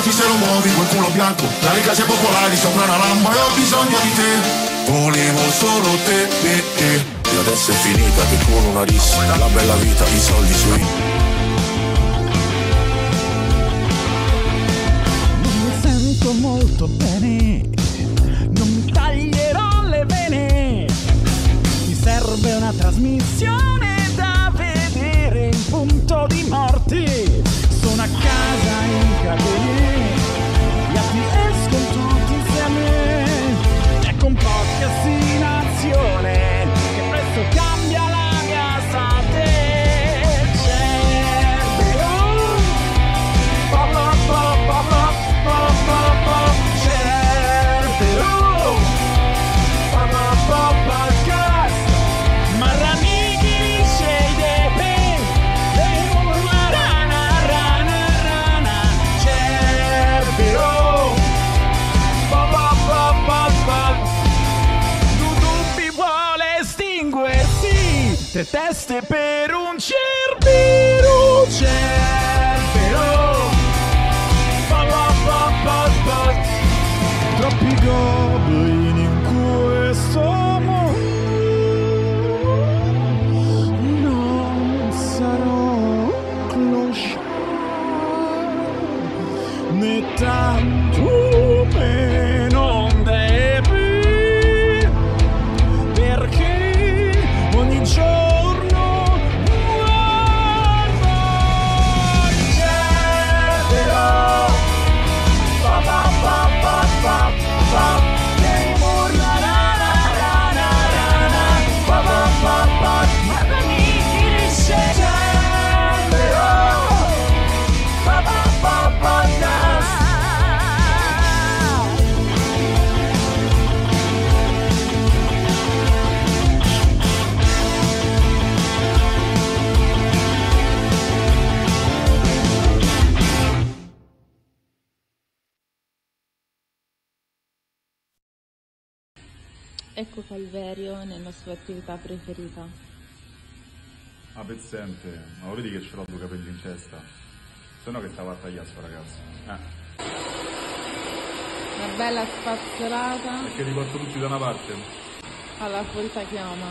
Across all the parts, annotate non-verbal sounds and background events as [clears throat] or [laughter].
bisogno se lo muovi quel culo bianco dalle case popolari sopra una lamba e ho bisogno di te volevo solo te e te e adesso è finita che con una rissa la bella vita i soldi sui non mi sento molto bene non mi taglierò le vene mi serve una trasmissione da vedere in punto di morte sono a casa in cadena peru Ecco Calverio nella sua attività preferita. Ah, pezzente, ma lo vedi che ce l'ho due capelli in testa? Se no che stava a tagliare sto ragazzo. Eh. Una bella spazzolata. Perché li porto tutti da una parte. Alla folta chiama.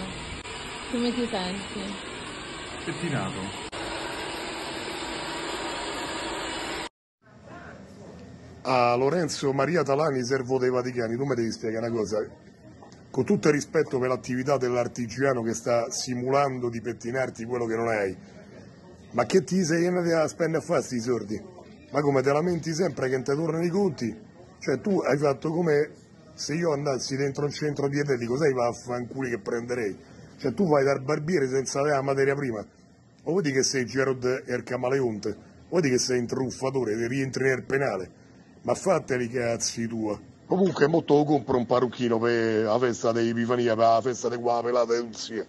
Come ti senti? Pettinato. a ah, Lorenzo Maria Talani, servo dei Vaticani, tu mi devi spiegare una cosa con tutto il rispetto per l'attività dell'artigiano che sta simulando di pettinarti quello che non hai, ma che ti sei andato a spendere a fare questi sordi? Ma come te lamenti sempre che non ti tornano i conti? Cioè tu hai fatto come se io andassi dentro un centro dietetico, sai vaffanculo che prenderei? Cioè tu vai dal barbiere senza avere la materia prima, o vedi che sei Gerard Ercamaleonte, o vedi che sei un truffatore, rientri nel penale, ma fatteli cazzi tua. Comunque, molto compro un parrucchino per la festa di Epifania, per la festa di qua, per la Tunzia.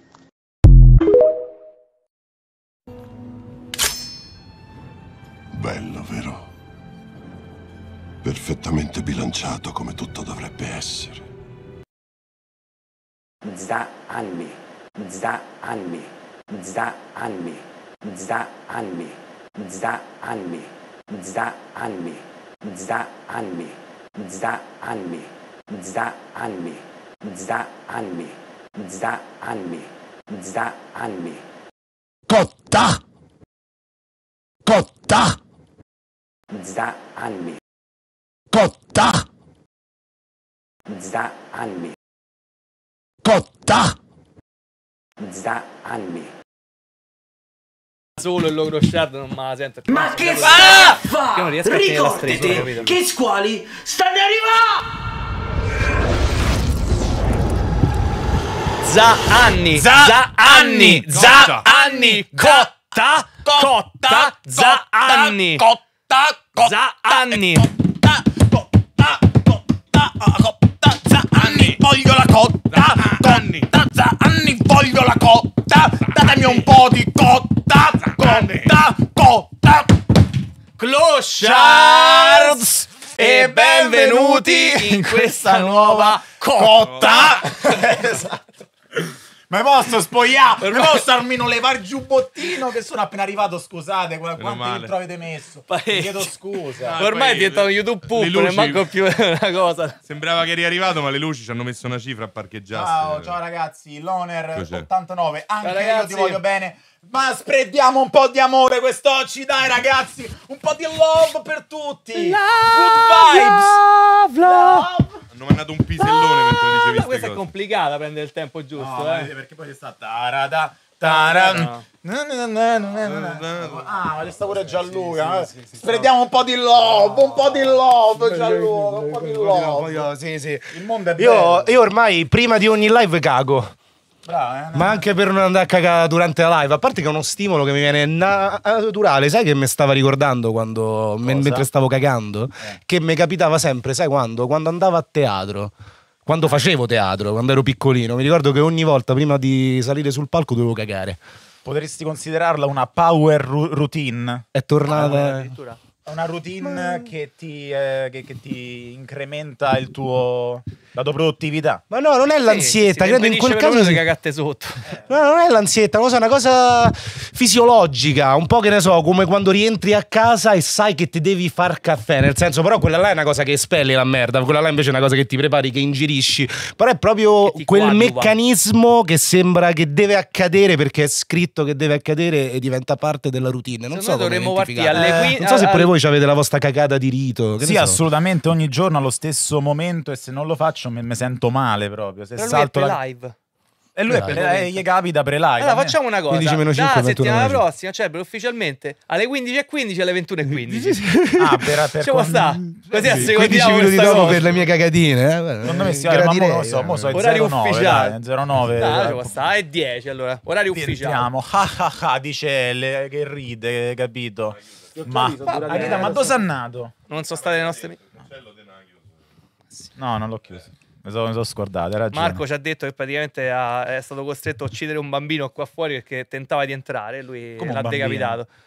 Bello, vero? Perfettamente bilanciato come tutto dovrebbe essere. Za anni, za anni, za anni, za anni, za anni, za anni, za anni. Za za za za za me, me, me, me, me. Kota, Kota, za za'anni, me, Kota, za Kotta! me, Kota, za Kotta! me. solo il loro shard non me la sento. Ma che fa? Che non riesco a Ricordate che squali stanno arrivando! Za anni, za anni, za anni, cotta, cotta, za anni, cotta, za anni, cotta, cotta, cotta, za anni, voglio la cotta, cotta, za anni, voglio la cotta cotta, datemi un po' di cotta, cotta, cotta. Clochards e benvenuti in questa nuova cotta. [laughs] esatto. Ma posso spogliare? [laughs] Mi posso almeno levare il giubbottino che sono appena arrivato? Scusate, guarda, quanti intro avete messo? Paese. chiedo scusa. Ah, Ormai è diventato YouTube Pub, non manco più [laughs] una cosa. Sembrava che eri arrivato, ma le luci ci hanno messo una cifra a parcheggiare. Ciao, ciao ragazzi, Loner89, anche ragazzi. io ti voglio bene. Ma spreadiamo un po' di amore quest'oggi, dai ragazzi! Un po' di love per tutti! Love, Good vibes! Love, love. love. Hanno mandato un pisellone ah, mentre dicevi questa è complicata prendere il tempo giusto, no, eh. Perché poi c'è sta tarada, taran. No. No, no, ah, ma c'è sta pure Gianluca. Sì, un po' di love, un po' di love, Gianluca, un po' di love. Sì, sì. Il mondo è bello. io ormai prima di ogni live cago. Eh, Ma anche per non andare a cagare durante la live, a parte che è uno stimolo che mi viene naturale, sai che mi stava ricordando quando, me, mentre stavo cagando? Eh. Che mi capitava sempre, sai quando? Quando andavo a teatro quando facevo teatro, quando ero piccolino, mi ricordo che ogni volta prima di salire sul palco dovevo cagare. Potresti considerarla una power routine? È tornata. una routine Ma... che, ti, eh, che, che ti incrementa il tuo. Dato produttività. Ma no, non è l'ansietta, sì, credo in quel caso si... cagate sotto. No, non è l'ansietta, è una cosa fisiologica, un po' che ne so, come quando rientri a casa e sai che ti devi far caffè, nel senso però quella là è una cosa che espelli la merda, quella là invece è una cosa che ti prepari, che ingerisci, però è proprio quel quadruva. meccanismo che sembra che deve accadere perché è scritto che deve accadere e diventa parte della routine. Non se so, dovremmo partire alle 15. Non so se pure voi avete la vostra cagata di rito. Che sì, so? assolutamente, ogni giorno allo stesso momento e se non lo faccio faccio, mi, mi sento male proprio. Se Però salto la... live. E lui pre è eh, pre- gli capita pre-live. Allora facciamo una cosa. 15 5, da settimana prossima, cioè per ufficialmente alle 15.15 e 15 alle 21.15. ah, per, per Ciamo sta. Così sì. 15 minuti dopo cosa. per le mie cagatine. Eh? Secondo me eh, si va, ma lo so, mo eh. so Orari 09, ufficiale. Dai, 09. Ah, ciamo sta, è 10 allora. Orario ufficiale. Sentiamo, ah ah ah, dice L che ride, capito? Ma, dove sei andato? Non sono state le nostre ragazzi. No, non l'ho chiuso. Mi sono, mi sono scordato. Ragione. Marco ci ha detto che praticamente ha, è stato costretto a uccidere un bambino qua fuori perché tentava di entrare. Lui Come l'ha decapitato. Bambino?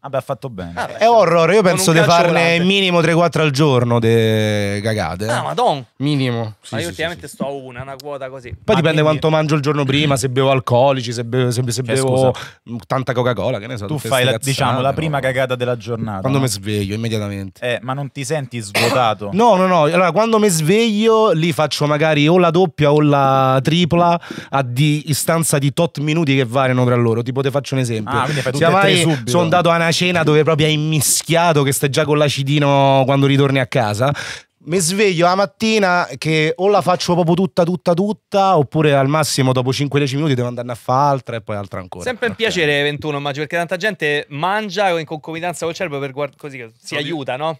Vabbè, ha fatto bene. Ah, è horror, io penso di farne volante. minimo 3-4 al giorno de cagate. Eh. Ah, madonna. Minimo. Sì, ma io sì, ultimamente sì, sto a una, una quota così. Poi ma dipende quindi... quanto mangio il giorno prima, se bevo alcolici, se eh, bevo, se, se bevo tanta Coca-Cola, che ne so. Tu fai, la, diciamo, la prima cagata della giornata. Quando no? mi sveglio, immediatamente. Eh, ma non ti senti svuotato? [coughs] no, no, no. Allora, quando mi sveglio, lì faccio magari o la doppia o la tripla a di istanza di tot minuti che variano tra loro. Tipo, te faccio un esempio. Ah, quindi fai tutte e tre subito. Sono andato a una cena dove proprio hai mischiato che stai già con l'acidino quando ritorni a casa mi sveglio la mattina che o la faccio proprio tutta, tutta, tutta, oppure al massimo dopo 5-10 minuti devo andare a fare altra e poi altra ancora. Sempre un okay. piacere 21 maggio perché tanta gente mangia in concomitanza col cervello per guard- così si aiuta, no?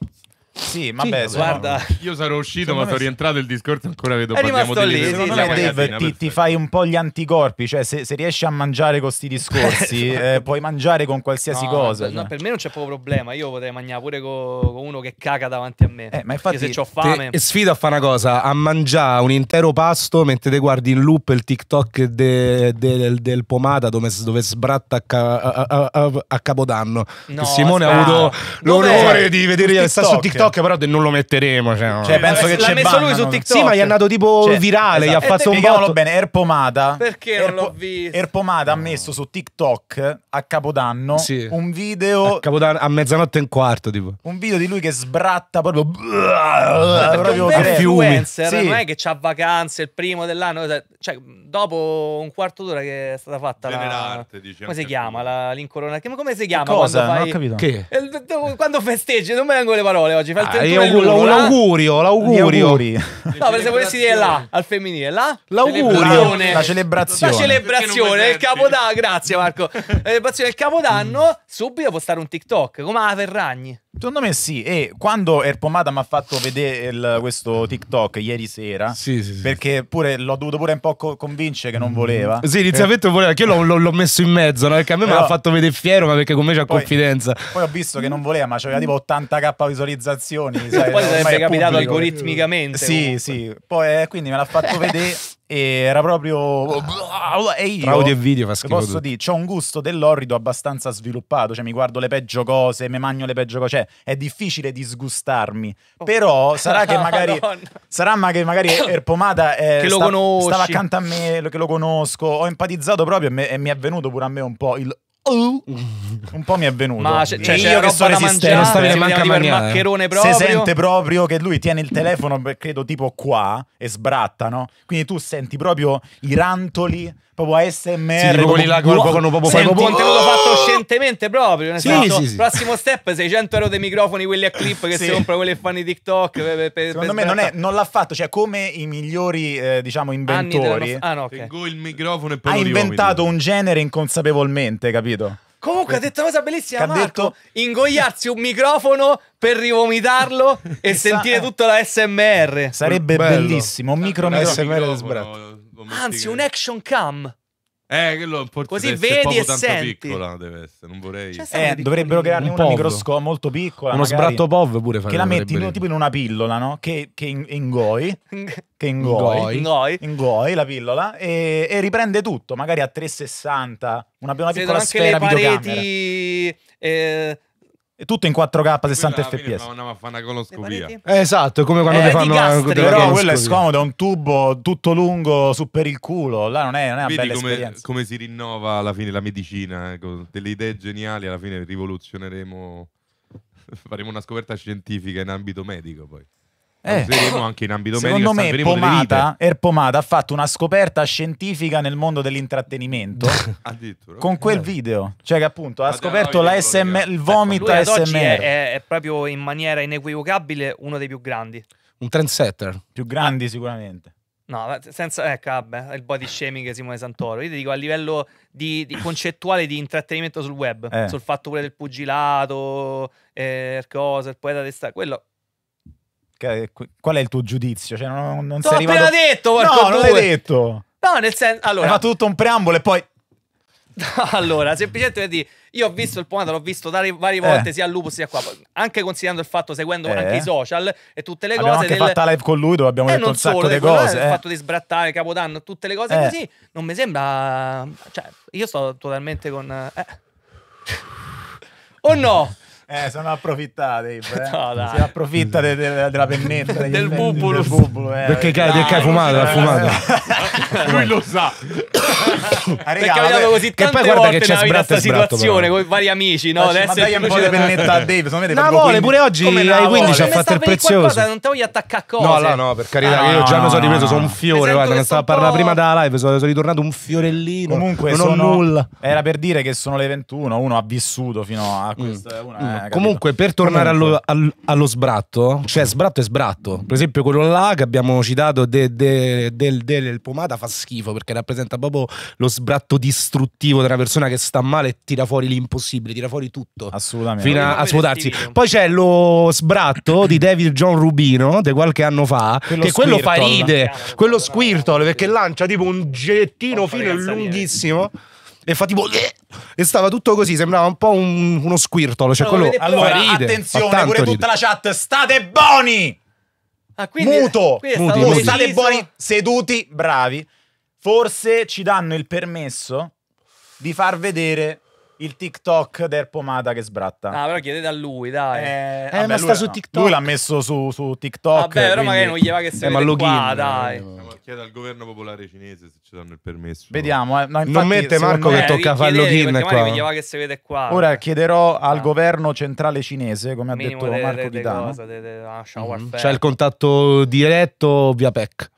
Sì, ma sì, guarda, io sarò uscito, ma sono me... rientrato il discorso ancora vedo È rimasto lì, sì, sì, Dave, ti, ti, fai un po' gli anticorpi, cioè se, se riesci a mangiare con questi [laughs] discorsi, eh, puoi mangiare con qualsiasi no, cosa. No, cioè. no, per me non c'è proprio problema, io potrei mangiare pure con, co uno che caga davanti a me. Eh, ma infatti se ho fame. sfido a fare una cosa, a mangiare un intero pasto mentre te guardi in loop il TikTok de, de, del, del, pomata dove, dove sbratta a, ca, a, a, a Capodanno. Simone ha avuto l'onore di vedere che sta su TikTok TikTok, però non lo metteremo. Cioè, cioè penso che l'ha c'è messo lui su TikTok. Sì, ma gli è andato tipo cioè, virale. Esatto. Gli ha esatto. fatto eh, un po' bene, Erpomada. Perché Erpo, non l'ho visto? Erpomada no. ha messo su TikTok a Capodanno sì. un video. A, Capodanno, a mezzanotte e un quarto, tipo. Un video di lui che sbratta proprio. Blah, [laughs] proprio un influencer sì. non è che c'ha vacanze il primo dell'anno. Cioè, cioè dopo un quarto d'ora che è stata fatta. Venerarte, la... Come si chiama? La... L'incoronazione. Come si chiama? Cosa? Fai... Non ho capito. Che? Eh, quando festeggi, non mi vengono le parole oggi ah, io lungo, l'augurio, l'augurio. [laughs] No, perché se volessi dire là al femminile, là l'augurio, la celebrazione. La celebrazione, il capodanno, grazie Marco. La celebrazione del capodanno, subito può stare un TikTok come la Ferragni. Secondo me sì, e quando Erpomata mi ha fatto vedere il, questo TikTok ieri sera, sì, sì, sì. perché pure, l'ho dovuto pure un po' convincere che non voleva. Sì, inizialmente eh. voleva, che io l'ho, l'ho, messo in mezzo, no? perché a me Però, mi ha fatto vedere fiero, ma perché con me c'è confidenza. Poi ho visto che non voleva, ma c'aveva tipo 80k visualizzazioni situazioni. Sai, poi sarebbe capitato pubblico. algoritmicamente. Sì, comunque. sì. Poi eh, quindi me l'ha fatto [laughs] vedere e era proprio... e io, audio e video fa schifo Posso dire, ho un gusto dell'orrido abbastanza sviluppato, cioè mi guardo le peggio cose, mi magno le peggio cose, cioè è difficile disgustarmi. Oh. Però sarà che [laughs] magari... sarà ma che magari [coughs] Erpomata eh, che lo sta, conosci. stava accanto a me, che lo conosco, ho empatizzato proprio e, me, e mi è venuto pure a me un po' il un po' mi è venuto. Ma c- cioè, io che sono resistente, non stavi neanche eh. maccherone proprio. Se sente proprio che lui tiene il telefono, credo tipo qua e sbrattano. Quindi tu senti proprio i rantoli proprio ASMR. Sì, tipo quelli là con proprio proprio Senti, proprio... contenuto fatto scientemente proprio. Nel sì, senso, sì, sì. Prossimo step, 600 euro dei microfoni, quelli a clip che sì. si comprano quelli che fanno i TikTok. Per, per, per, Secondo me non, è, non, l'ha fatto, cioè come i migliori, eh, diciamo, inventori. della... Ah, no, okay. il microfono e poi Ha inventato un genere inconsapevolmente, capito? Comunque ha detto una cosa bellissima, Marco, detto... ingoiarsi un microfono per rivomitarlo [laughs] e sentire eh. tutta la SMR. Sarebbe Bello. bellissimo, un micro, micro... Anzi, un action cam. Eh, quello forse Così vedi e tanto senti. piccola deve essere, non vorrei. Cioè, eh, dovrebbero crearne un una microscopo molto piccola, uno sbratto POV pure Che la metti in, tipo in una pillola, no? Che, che ingoi, [laughs] che ingoi, ingoi. ingoi la pillola e, e, riprende tutto, magari a 360, una, una piccola Sedono sfera anche le pareti eh, è tutto in 4K a 60 fps. Andava a fare una coloscopia. esatto, è come eh, quando ti fanno una Però quello è scomodo, è un tubo tutto lungo su per il culo. Là non è, non è una Vedi bella come, esperienza. come si rinnova alla fine la medicina, eh, con delle idee geniali, alla fine rivoluzioneremo [laughs] faremo una scoperta scientifica in ambito medico poi eh. vedremo anche in ambito Secondo medico. Secondo me Pomata, Er Pomata ha fatto una scoperta scientifica nel mondo dell'intrattenimento [laughs] con quel eh. video. Cioè che appunto ha scoperto la SM, il vomito ecco, ASMR. È, è proprio in maniera inequivocabile uno dei più grandi. Un trendsetter. Più grandi sicuramente. No, senza, eh, ecco, vabbè, il body shaming che Simone Santoro. Io ti dico a livello di, di concettuale di intrattenimento sul web, eh. sul fatto pure del pugilato, eh, cose, il poeta testa, quello Qual è il tuo giudizio? Cioè, non, non sei arrivato... appena detto, Marco, No, non l'hai detto. No, nel senso... Allora... fatto tutto un preambolo e poi... [laughs] allora, semplicemente per dire, io ho visto il Pomata, l'ho visto varie, varie eh. volte sia al Lupus sia qua, anche considerando il fatto, seguendo eh. anche i social e tutte le abbiamo cose. Abbiamo anche del... fatta live con lui dove abbiamo eh, detto un solo, sacco di cose. Il eh. fatto di sbrattare Capodanno, tutte le cose eh. così, non mi sembra... Cioè, io sto totalmente con... Eh. [laughs] O oh no? Eh, sono approfittati. Eh. [laughs] No, si approfitta de, de, della pennetta del bubulo. Eh. Perché dai, hai fumato, l'ha [laughs] fumato. Lui lo sa. Ah, regà, perché eh. abbiamo così tante che volte che c'è in questa situazione con i vari amici, no? Ma, ma dai un po' di pennetta [laughs] a Dave, secondo me No, vuole pure oggi ai 15 ha fatto il prezioso. Non te voglio attaccare a cose. No, no, no, per carità, ah, io già mi sono ripreso, sono un fiore, guarda, ne stavo a parlare prima della live, sono ritornato un fiorellino. Comunque non ho nulla. Era per dire che sono le 21, uno ha vissuto fino a mm. questo una mm. eh, eh, Comunque, per tornare allo, allo, sbratto, cioè sbratto è sbratto. Per esempio, quello là che abbiamo citato de, de, del, del, pomata fa schifo perché rappresenta proprio lo sbratto distruttivo di una persona che sta male e tira fuori l'impossibile, tira fuori tutto. Assolutamente. Fino a, a svuotarsi. Poi c'è lo sbratto di David John Rubino di qualche anno fa, quello che quello fa ride, quello squirtle, perché lancia tipo un gettino fino e lunghissimo e fa tipo... Eh, e stava tutto così, sembrava un po' un, uno squirtolo. Cioè, quello allora, ride, attenzione, pure ride. tutta la chat, state buoni! Ah, quindi, Muto! Quindi muti, State buoni, seduti, bravi. Forse ci danno il permesso di far vedere il TikTok del pomata che sbratta. Ah, però chiedete a lui, dai. Eh, eh vabbè, ma sta su TikTok. Lui l'ha messo su, su TikTok. Vabbè, però quindi... magari non gli va che se eh, ma login, qua, dai. Eh, chiede al governo popolare cinese se ci danno il permesso. Vediamo, eh. no, infatti, non mette Marco che tocca fare il login qua. Gli va che se vede qua. Ora chiederò ah. al governo centrale cinese, come ha detto Marco de, Pitano. Ah, mhm. C'è il contatto diretto via PEC.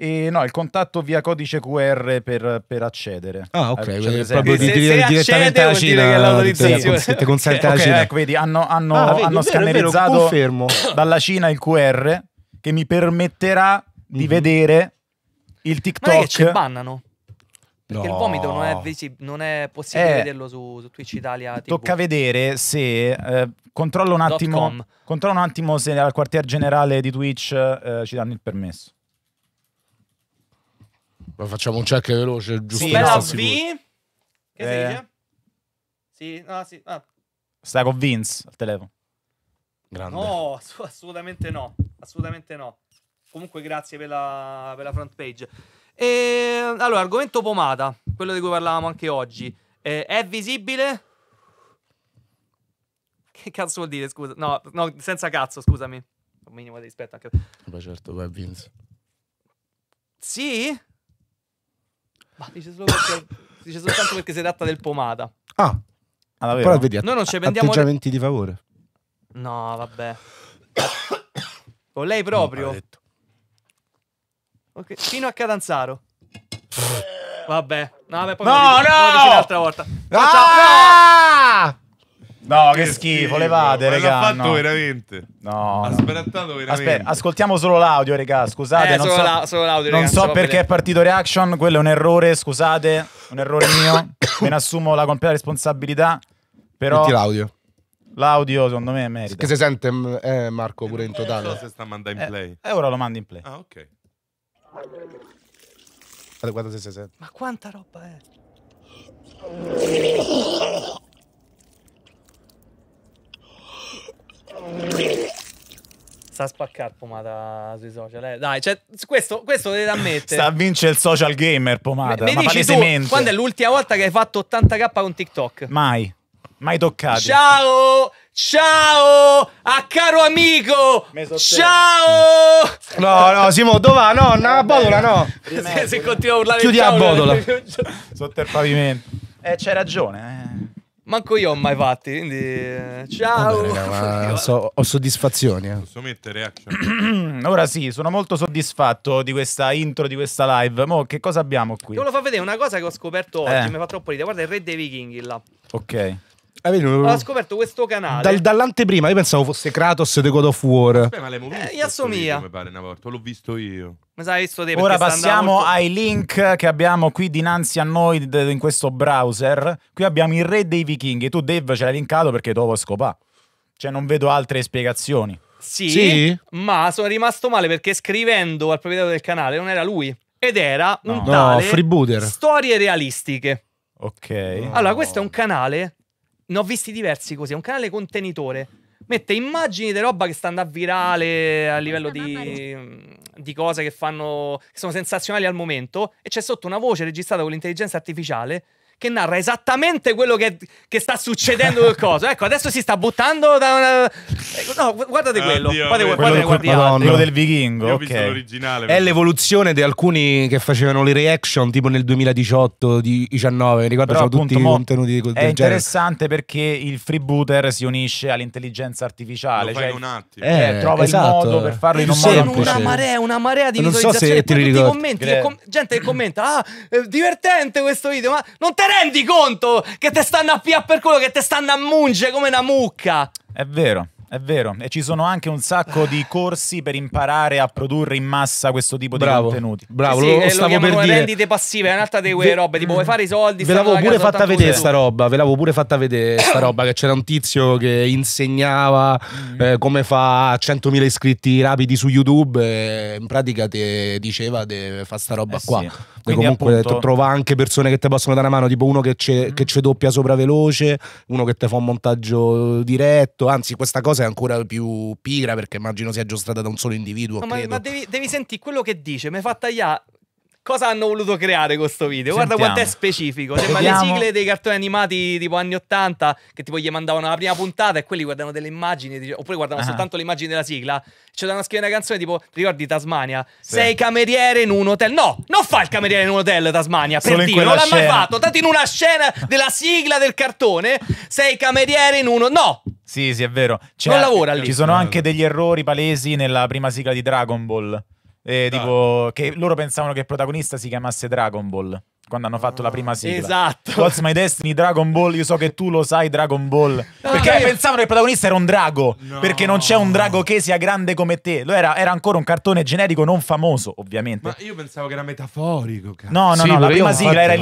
E no, il contatto via codice QR per, per accedere. Ah, ok, cioè, quindi proprio di, se, dire, se direttamente alla Cina. Te, te [laughs] consente okay, la Cina. Ecco, vedi, hanno, hanno, ah, vedi, hanno vero, scannerizzato vero, [coughs] dalla Cina il QR che mi permetterà di mm -hmm. vedere il TikTok. Ma che ci bannano? Perché no. il vomito non è, non è possibile eh, vederlo su, su, Twitch Italia. TV. Tocca vedere se. Eh, controllo, un attimo, controllo un attimo se al quartier generale di Twitch eh, ci danno il permesso. Ma facciamo un check veloce, giusto? Sì, bella V. Che eh. si dice? Sì, no, sì. Ah. Sta con Vince al telefono. Grande. No, assolutamente no. Assolutamente no. Comunque, grazie per la, per la front page. E, allora, argomento pomata, quello di cui parlavamo anche oggi. Eh, è visibile? Che cazzo vuol dire, scusa? No, no senza cazzo, scusami. Un minimo di rispetto anche. Beh, certo, vai Vince. Sì? Ma dice solo perché, [coughs] dice soltanto perché si tratta del pomata. Ah, ah però vedi, noi non ci prendiamo atteggiamenti di favore. No, vabbè. Con [coughs] oh, lei proprio. Okay. Fino a Catanzaro. Vabbè. No, vabbè, poi no, no! un'altra volta. Ah! Ciao, ciao. No, che, che schifo, schifo, levate, raga. L'ha fatto no. veramente. No. Ha sbrattato veramente. Aspetta, ascoltiamo solo l'audio, raga. Scusate, eh, non, so, la, l'audio, non so perché è partito reaction, quello è un errore, scusate, un errore mio. [coughs] Me ne assumo la completa responsabilità. Però Metti l'audio. L'audio secondo me è merito. Che si sente mm, eh, Marco pure in totale. Eh, non so se sta mandando in eh, play. E eh, ora lo mando in play. Ah, ok. Guarda, guarda se si sente. Ma quanta roba è? Sta a spaccare pomata sui social. Eh. Dai, cioè, questo, questo deve ammettere. Sta a vincere il social gamer pomata. Mi, mi dici palesemente. tu, quando è l'ultima volta che hai fatto 80k con TikTok? Mai. Mai toccato. Ciao! Ciao! A caro amico! Ciao! No, no, Simo, dove va? No, no, botola no. Se, [laughs] se continua a urlare Chiudi la botola. Sotto il pavimento. Eh, c'hai ragione, eh. Manco io ho mai fatti, quindi eh, ciao. Vabbè, raga, so, ho soddisfazioni. Eh. Posso mettere action? [clears throat] Ora sì, sono molto soddisfatto di questa intro, di questa live. Mo, che cosa abbiamo qui? Te lo fa vedere una cosa che ho scoperto eh. oggi, eh. mi fa troppo ridere. Guarda il re dei vichinghi là. Ok. Avevo... Ah, Ho scoperto questo canale. Dal, dall'anteprima, io pensavo fosse Kratos The God of War. Beh, ma l'abbiamo visto. Eh, io pare, una volta. L'ho visto io. Ma sai, visto te Ora passiamo molto... ai link che abbiamo qui dinanzi a noi in questo browser. Qui abbiamo il re dei vichinghi. Tu, Dave, ce l'hai linkato perché dopo scopà. Cioè, non vedo altre spiegazioni. Sì, sì, ma sono rimasto male perché scrivendo al proprietario del canale non era lui. Ed era un no. tale Storie realistiche. Ok. Allora, questo è un canale ne ho visti diversi così. È un canale contenitore. Mette immagini di roba che sta andando virale a livello di, mm, di cose che fanno. che sono sensazionali al momento. E c'è sotto una voce registrata con l'intelligenza artificiale che narra esattamente quello che, che sta succedendo quel coso. Ecco, adesso si sta buttando da una... Ecco, no, guardate quello. Oddio, guardate, guardate, guardate quello del vichingo. Okay. È l'evoluzione di alcuni che facevano le reaction tipo nel 2018-19. Ricordo Però, tutti i contenuti del È interessante perché il freebooter si unisce all'intelligenza artificiale. Lo cioè, un attimo. Eh, eh trova esatto. il modo per farlo in un modo una marea, una marea di non visualizzazioni. So se ti commenti, gente che commenta, ah, eh, divertente questo video, ma non te rendi conto che te stanno a pia per quello che te stanno a munge come una mucca? È vero è vero. E ci sono anche un sacco di corsi per imparare a produrre in massa questo tipo bravo, di contenuti. Bravo, sì, lo, lo stavo lo per dire. rendite passive, è un'altra di quelle robe, tipo vuoi fare i soldi, Ve l'avevo pure fatta vedere sta roba, ve l'avevo pure fatta vedere sta roba che c'era un tizio che insegnava mm. eh, come fa 100.000 iscritti rapidi su YouTube e in pratica te diceva di fare sta roba eh qua. Sì. Quindi comunque appunto... trova anche persone che ti possono dare una mano, tipo uno che c'è mm. doppia sopra veloce, uno che ti fa un montaggio diretto, anzi questa cosa cosa è ancora più pigra perché immagino sia giostrata da un solo individuo. No, ma, ma, devi, devi sentire quello che dice, mi fa tagliare cosa hanno voluto creare questo video. Guarda quanto è specifico. Sembra le sigle dei cartoni animati tipo anni 80 che tipo gli mandavano la prima puntata e quelli guardavano delle immagini oppure guardavano ah. soltanto le immagini della sigla. C'è da una scrivere una canzone tipo ricordi Tasmania? Sì. Sei cameriere in un hotel. No, non fa il cameriere in un hotel Tasmania, per dire, non l'ha mai fatto. Tanto in una scena della sigla del cartone sei cameriere in uno No, sì, sì, è vero. C'è, non lavora lì. Ci sono anche degli errori palesi nella prima sigla di Dragon Ball. Eh, tipo, che loro pensavano che il protagonista si chiamasse Dragon Ball quando hanno fatto la prima sigla. Esatto. What's My Destiny, Dragon Ball, io so che tu lo sai, Dragon Ball. No, perché no, pensavano che il protagonista era un drago, no. perché non c'è un drago che sia grande come te. Lo era, era ancora un cartone generico non famoso, ovviamente. Ma io pensavo che era metaforico, cazzo. No, no, sì, no, la prima sigla fatto, era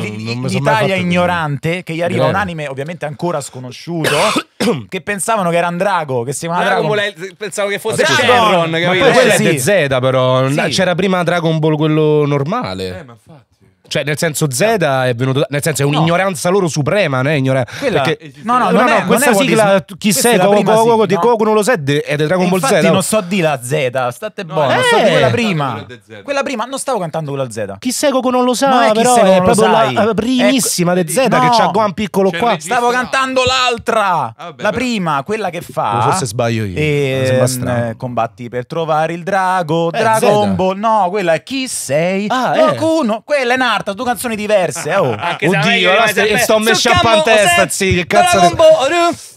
l'Italia ignorante, che gli arriva un anime ovviamente ancora sconosciuto, [coughs] che pensavano che era un drago, che si chiamava Dragon, Dragon Ball. pensavo che fosse Dragon, Ma poi eh, quella sì. è DZ però, sì. c'era prima Dragon Ball quello normale. Eh, ma infatti. Cioè, nel senso, Z è venuto. Nel senso, è un'ignoranza loro suprema, non è ignoranza. Perché... No, no, no, no, questa sigla, chi sei, Coco, di Goku non lo sa, è del Dragon Ball Z. Infatti, non so di la Z, state buoni, non eh, so di quella eh, prima. Eh, quella prima, non stavo cantando quella Z. Chi sei, Coco non lo sa, però è proprio la primissima ecco, di Z che c'ha Gohan piccolo qua. Stavo cantando l'altra, ah, la prima, quella che fa. Forse sbaglio io. Ehm, combatti per trovare il drago, Dragon Ball. No, quella è chi sei, Qualcuno. Ah, quella è nata carta, due canzoni diverse. Oh. Anche Oddio, allora sto messo a pantesta, sì, che cazzo. Dragon Ball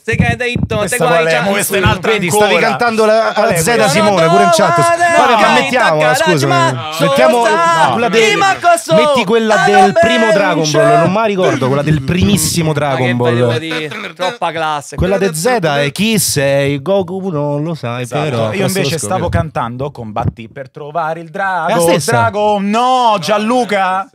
te che hai detto, te qua hai Questa è un'altra Vedi, ancora. stavi cantando la, la Zeta Simone pure in chat. Vabbè, ma mettiamola, scusa. Mettiamo quella del Metti quella del primo Dragon Ball, non mi ricordo, quella del primissimo Dragon Ball. Troppa classe. Quella di Zeta è chi sei? Goku non lo sai, però. Io invece stavo cantando Combatti per trovare il drago. Il drago, no, Gianluca.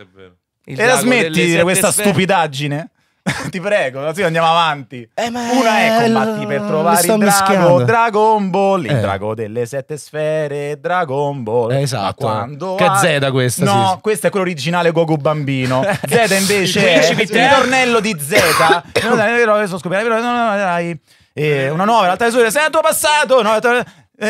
E la smetti di dire questa stupidaggine? [laughs] Ti prego, così andiamo avanti. Eh, Una è combatti ecco, per trovare il drago, Dragon Ball, il eh. drago delle sette sfere, Dragon Ball. Eh, esatto. che è Z questa? No, sì. questo è quello originale Goku bambino. [laughs] Z invece è il ritornello di Z. Non è vero, adesso scopriamo. Eh, una nuova, in realtà, sei nel tuo passato. No,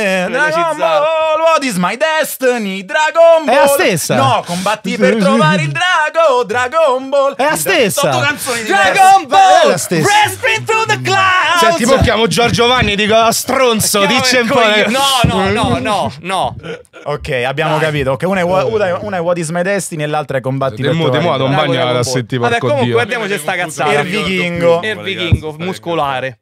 Dragon Ball, what is my destiny? Dragon Ball. È la stessa. No, combatti per [laughs] trovare il drago. Dragon Ball. È la stessa. Sotto canzoni di Dragon Ball. È la Wrestling through the clouds. Senti, poi chiamo Giorgio Vanni e dico, ah, stronzo, Dice un po'. Eh. No, no, no, no, no. Ok, abbiamo capito. Ok, una è, una è What is my destiny e l'altra è combatti per trovare. il drago. non bagna la settimana. Vabbè, comunque, guardiamoci sta cazzata. Il vichingo. Il vichingo muscolare.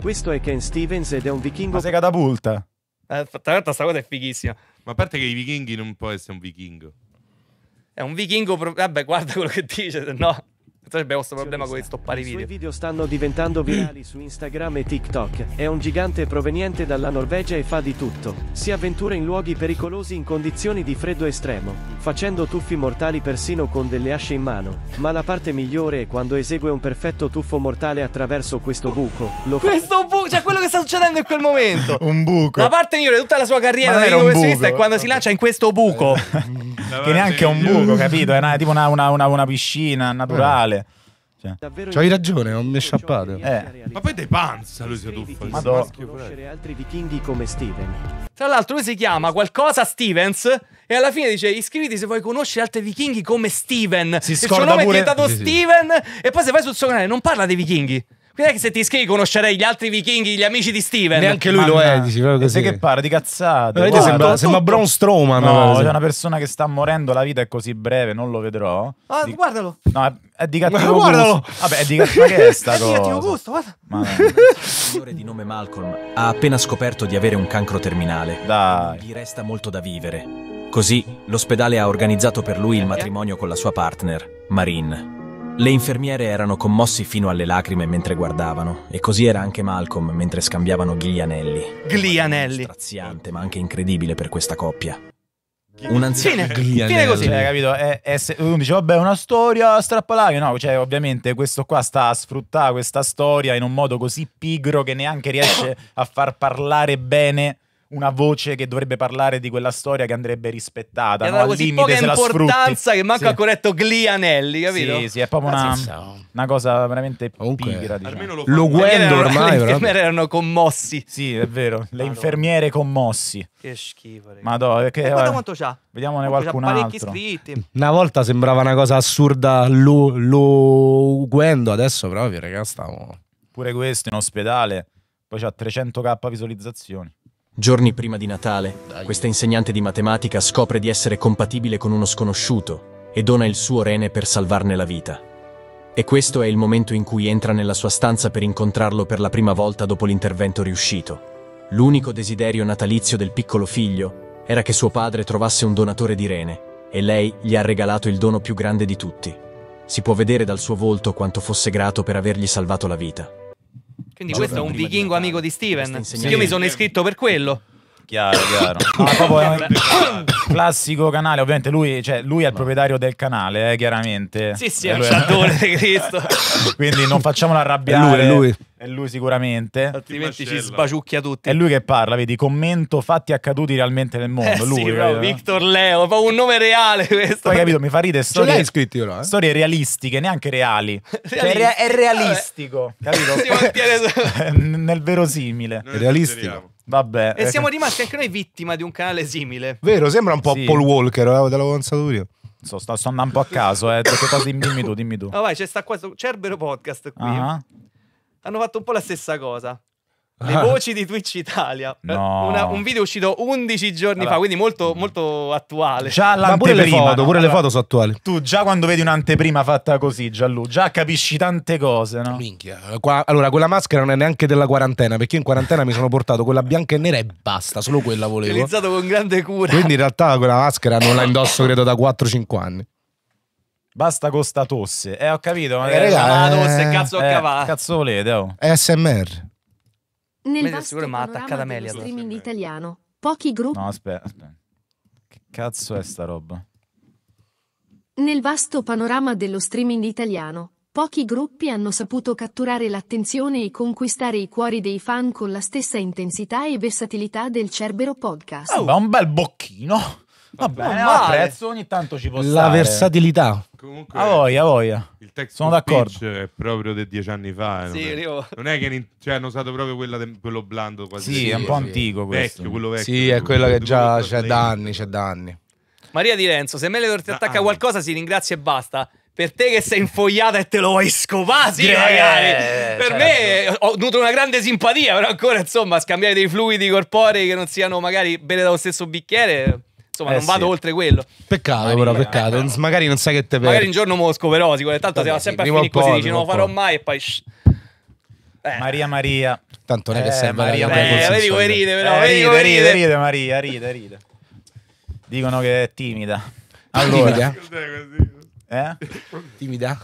Questo è Ken Stevens ed è un vichingo. Ma sei catapulta. Eh, tra l'altro, sta cosa è fighissima. Ma a parte che i vichinghi non può essere un vichingo. È un vichingo. Vabbè, guarda quello che dice, se no sarebbe questo problema con stoppare i video. I suoi video stanno diventando virali su Instagram e TikTok. È un gigante proveniente dalla Norvegia e fa di tutto. Si avventura in luoghi pericolosi in condizioni di freddo estremo, facendo tuffi mortali persino con delle asce in mano. Ma la parte migliore è quando esegue un perfetto tuffo mortale attraverso questo buco. Lo questo buco, cioè quello che sta succedendo in quel momento. [laughs] un buco. La parte migliore di tutta la sua carriera da professionista è quando si lancia in questo buco. [laughs] che neanche è un buco, capito? È una, tipo una, una, una piscina naturale. Cioè, c'hai ragione, non mi è sciappato. Eh. Ma poi dei panza lui si tuffa. Ma do. altri vichinghi come Steven. Tra l'altro lui si chiama qualcosa Stevens e alla fine dice iscriviti se vuoi conoscere altri vichinghi come Steven. Si scorda il suo nome pure... è diventato sì, Steven e poi se vai sul suo canale non parla dei vichinghi. Quindi è che se ti iscrivi conoscerei gli altri vichinghi, gli amici di Steven. Neanche lui Mannà. lo è, dici proprio così. E che pare di cazzate. Guarda, sembra, sembra Braun Strowman. No, c'è una persona che sta morendo, la vita è così breve, non lo vedrò. Ah, di... guardalo. No, è, è di cattivo gusto. Guardalo. Vabbè, è di cattivo gusto. [laughs] È di cattivo gusto, guarda. Ma [laughs] signore di nome Malcolm ha appena scoperto di avere un cancro terminale. Dai. Gli resta molto da vivere. Così l'ospedale ha organizzato per lui il matrimonio con la sua partner, Marine. Le infermiere erano commossi fino alle lacrime mentre guardavano, e così era anche Malcolm mentre scambiavano glianelli. Glianelli. Straziante, ma anche incredibile per questa coppia. Un anziano fine, glianelli. fine così, hai cioè, capito? È, eh, è, eh, uno dice, vabbè, una storia strappalacrime. No, cioè, ovviamente questo qua sta a sfruttare questa storia in un modo così pigro che neanche riesce [coughs] a far parlare bene una voce che dovrebbe parlare di quella storia che andrebbe rispettata. È no? Al limite se la sfrutti. che manco sì. ha corretto Glianelli, capito? Sì, sì, è proprio una, una cosa veramente Comunque, pigra. Diciamo. lo, guendo ormai. Le infermiere erano commossi. Sì, è vero. Le Madonna. infermiere commossi. Che schifo. Ma Madonna, guarda quanto c'ha. Vediamone quanto qualcun altro. Iscritti. Una volta sembrava una cosa assurda lo, lo guendo, adesso proprio, raga, stavo... Pure questo in ospedale. Poi c'ha 300k visualizzazioni. Giorni prima di Natale, questa insegnante di matematica scopre di essere compatibile con uno sconosciuto e dona il suo rene per salvarne la vita. E questo è il momento in cui entra nella sua stanza per incontrarlo per la prima volta dopo l'intervento riuscito. L'unico desiderio natalizio del piccolo figlio era che suo padre trovasse un donatore di rene, e lei gli ha regalato il dono più grande di tutti. Si può vedere dal suo volto quanto fosse grato per avergli salvato la vita. Quindi Giorno questo è un vichingo amico di Steven. Io mi sono iscritto per quello. Chiaro, chiaro. Ah, proprio, [coughs] [coughs] classico canale, ovviamente lui, cioè, lui è il proprietario del canale, eh, chiaramente. Sì, sì, è il giocatore di [laughs] Cristo. Quindi non facciamolo arrabbiare. È lui, è lui. È lui sicuramente. Altrimenti ci sbaciucchia tutti. È lui che parla, vedi, commento fatti accaduti realmente nel mondo. Eh lui, sì, bro, Victor Leo, fa un nome reale questo. Hai capito, mi fa ridere storie, scritti, ora, eh? storie realistiche, neanche reali. [laughs] Cioè, è realistico, capito? si mantiene... [laughs] nel verosimile. è Realistico. Vabbè. E eh, siamo rimasti anche noi vittima di un canale simile. Vero, sembra un po' sì. Paul Walker, eh, l'avevo pensato io. So, sto, sto, andando un po' a caso, eh. Cose, dimmi tu, dimmi tu. No, ah, vai, c'è sta questo Cerbero Podcast qui. Uh ah. -huh. Hanno fatto un po' la stessa cosa. Le ah. voci di Twitch Italia. No. Una, un video uscito 11 giorni allora. fa, quindi molto, molto attuale. Già l'anteprima. Pure le foto, pure allora, le foto sono attuali. Tu già quando vedi un'anteprima fatta così, Giallu, già capisci tante cose, no? Minchia. Qua, allora, quella maschera non è neanche della quarantena, perché io in quarantena mi sono portato quella bianca e nera e basta, solo quella volevo. Utilizzato con grande cura. Quindi in realtà quella maschera non la indosso credo da 4-5 anni. Basta con sta tosse. Eh, ho capito, ma eh, raga, la tosse, eh, cazzo eh, ho Cazzo volete, oh. SMR. Nel Mese vasto sicuro, ma attaccata meglio. streaming italiano, pochi gruppi... No, aspetta, aspetta. Che cazzo è sta roba? Nel vasto panorama dello streaming italiano, pochi gruppi hanno saputo catturare l'attenzione e conquistare i cuori dei fan con la stessa intensità e versatilità del Cerbero Podcast. Oh, un bel bocchino! Vabbè, Vabbè no, prezzo ogni tanto ci può La stare. versatilità. Comunque, a voglia, a voglia. Il text Sono d'accordo. è proprio di dieci anni fa. Eh, sì, non, è, non è che in, cioè, hanno usato proprio de, quello blando quasi. Sì, è un po' antico questo. Vecchio, quello vecchio. Sì, è quello che già c'è da anni, c'è da anni. Maria Di Renzo, se Melior ti attacca qualcosa si ringrazia e basta. Per te che sei infogliata e te lo vuoi scopare, sì, magari. Eh, per certo. me eh, ho nutro una grande simpatia, però ancora, insomma, scambiare dei fluidi corporei che non siano magari bene dallo stesso bicchiere Insomma, eh non vado oltre quello. Peccato, però, peccato. Eh, magari non sai che te perdi. Magari un giorno mosco, però, sicuramente. Tanto si va sempre sì, a finire così, dici non lo farò mai e poi... Eh. Maria Maria. Tanto non è che eh, serve Maria Maria. vedi come ride, però. Eh, vedi ride, ride, ride, Maria, ride, ride. Dicono che è timida. Ah, allora. Timida? Eh? Timida?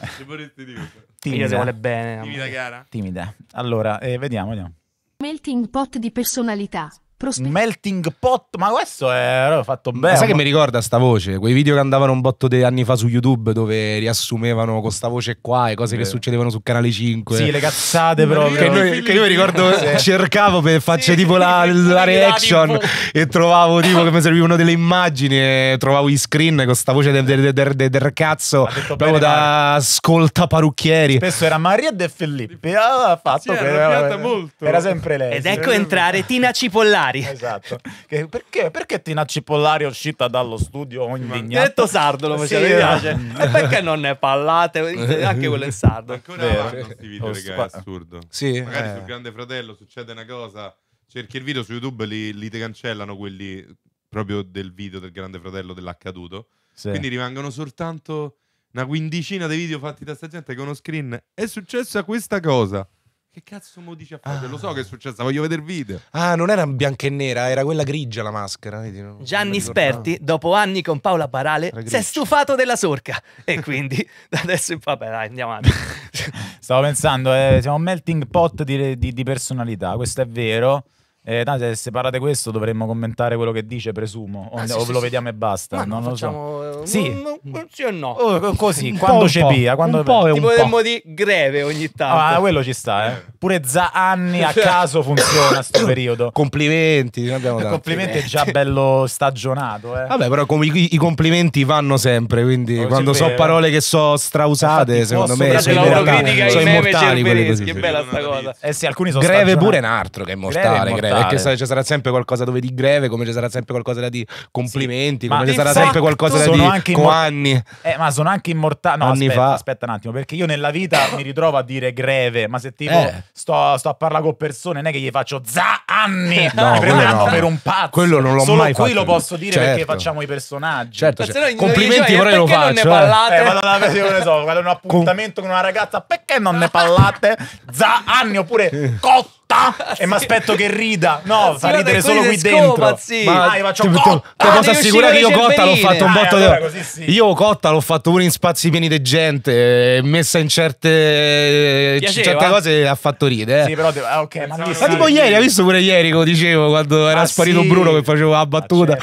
Timida se vuole bene. Timida, Chiara. Timida. Allora, eh, vediamo, vediamo. Melting pot di personalità. Prospect. Melting pot, ma questo è fatto bene. sai che mi ricorda sta voce? Quei video che andavano un botto di anni fa su YouTube dove riassumevano con sta voce qua e cose Beh. che succedevano su Canale 5. Sì, le cazzate proprio. Che, noi, che io ricordo sì. [laughs] cercavo per facce sì. tipo la, [laughs] la reaction e trovavo tipo che mi servivano delle immagini e trovavo i screen con sta voce del, del, del, del, del cazzo proprio bene, da ma... ascolta parrucchieri. Spesso era Maria De Filippi, ah, ha fatto sì, era, molto. era sempre lei. Ed ecco entrare Tina Cipollari Pollari. Esatto. Che, perché, perché Tinacci Pollari è uscita dallo studio indignata? Detto sardo lo sì, eh. piace. e perché non ne parlate? Anche quello è sardo. Ancora vanno questi video, raga, è assurdo. Sì, Magari eh. sul Grande Fratello succede una cosa, cerchi il video su YouTube, li, li te cancellano quelli proprio del video del Grande Fratello dell'accaduto. Sì. Quindi rimangono soltanto una quindicina di video fatti da sta gente con uno screen. È successa questa cosa. Che cazzo mo dici a fare? Ah. Lo so ah. che è successo, voglio vedere il video. Ah, non era bianca e nera, era quella grigia la maschera. Vedi, non Gianni non Sperti, dopo anni con Paola Parale, si è stufato della sorca. E quindi, [laughs] da adesso in vabbè, dai, andiamo avanti. [laughs] Stavo pensando, eh, siamo un melting pot di, di, di personalità, questo è vero. Eh, no, se separate questo dovremmo commentare quello che dice, presumo. O, ah, sì, o sì, lo sì. vediamo e basta. Ma non no, lo facciamo... so. Sì. sì o no? O, così, un quando c'è via. Quando... Un po' e un Tipo po'. di greve ogni tanto. Ah, quello ci sta, eh. eh. Pure anni a caso funziona sto [coughs] periodo. Complimenti. Eh, complimenti è già bello stagionato, eh. Vabbè, però com- i, i, complimenti vanno sempre, quindi no, quando so parole che so strausate, Infatti, secondo me sono immortali. Sono immortali quelle così. Che bella sta cosa. Eh sì, alcuni sono Greve pure un altro che è mortale, greve totale. Perché ci sarà sempre qualcosa dove di greve, come ci sarà sempre qualcosa da di complimenti, sì, come ci sarà sempre qualcosa da di coanni. Eh, ma sono anche immortale. No, aspetta, fa... aspetta, un attimo, perché io nella vita mi ritrovo a dire greve, ma se tipo eh. sto, sto, a parlare con persone, non è che gli faccio za anni [laughs] no, un anno no. per un pazzo. Quello non l'ho Solo mai fatto. Solo qui lo posso dire certo. perché facciamo i personaggi. Certo, certo. complimenti vorrei lo faccio. Non ne eh. parlate? Eh, vado alla versione, so, vado un appuntamento con una ragazza, perché non ne parlate? Za anni oppure [laughs] cotto cotta [laughs] e mi aspetto che rida. No, fa ridere solo qui dentro. Ma Vai, faccio cotta. Posso assicurare che io cotta l'ho fatto un eh, botto di... Io cotta l'ho fatto pure in spazi pieni di gente, eh, messa in certe eh, certe cose ha fatto ridere. Sì, però ah, ok, ma tipo ieri, hai visto pure ieri, come dicevo, quando era sparito Bruno che faceva la battuta.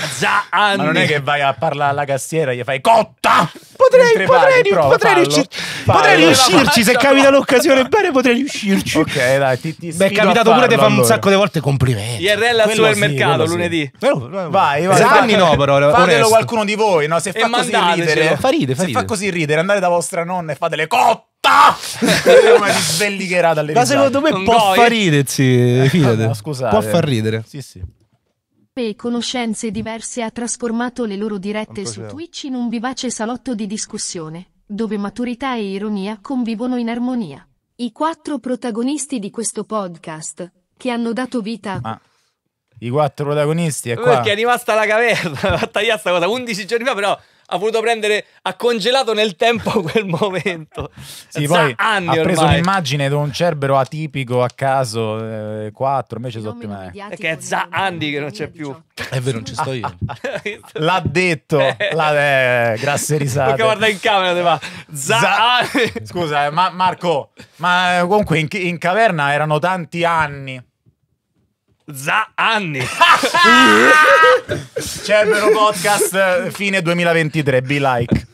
Ma non è che vai a parlare alla cassiera, gli fai cotta. Potrei, potrei, prova, potrei, riuscir- potrei riuscirci se capita l'occasione bene, potrei riuscirci. Ok, dai, ti, ti Beh, capitato pure di fare un sacco di volte complimenti. IRL al supermercato lunedì. Eh, eh, vai, vai. Anni no, però. Fatelo qualcuno di voi, no? Se fa così ridere. Se fa così ridere, andate da vostra nonna e fate le cotte. Come [laughs] ti svelligherà dalle Ma secondo me può far ridere, eh, fidate. no, scusate. Può far ridere. Sì, sì. E conoscenze diverse ha trasformato le loro dirette su Twitch in un vivace salotto di discussione, dove maturità e ironia convivono in armonia. I quattro protagonisti di questo podcast, che hanno dato vita a... Ma i quattro protagonisti è qua. Perché è rimasta la caverna, [laughs] ha tagliata questa cosa 11 giorni fa, però ha voluto prendere, ha congelato nel tempo [laughs] quel momento. sì, poi anni ha preso un'immagine di un cerbero atipico a caso, eh, 4, invece sono più me. Eh. Perché è Za Andy che non c'è più. Diciamo. È vero, non ci sto io. [laughs] l'ha detto, eh. l'ha, eh, grasse risate. Perché guarda in camera, te va. Za, Andy. Scusa, eh, ma Marco, ma comunque in, in caverna erano tanti anni za anni. [laughs] Cerbero Podcast eh, fine 2023, be like.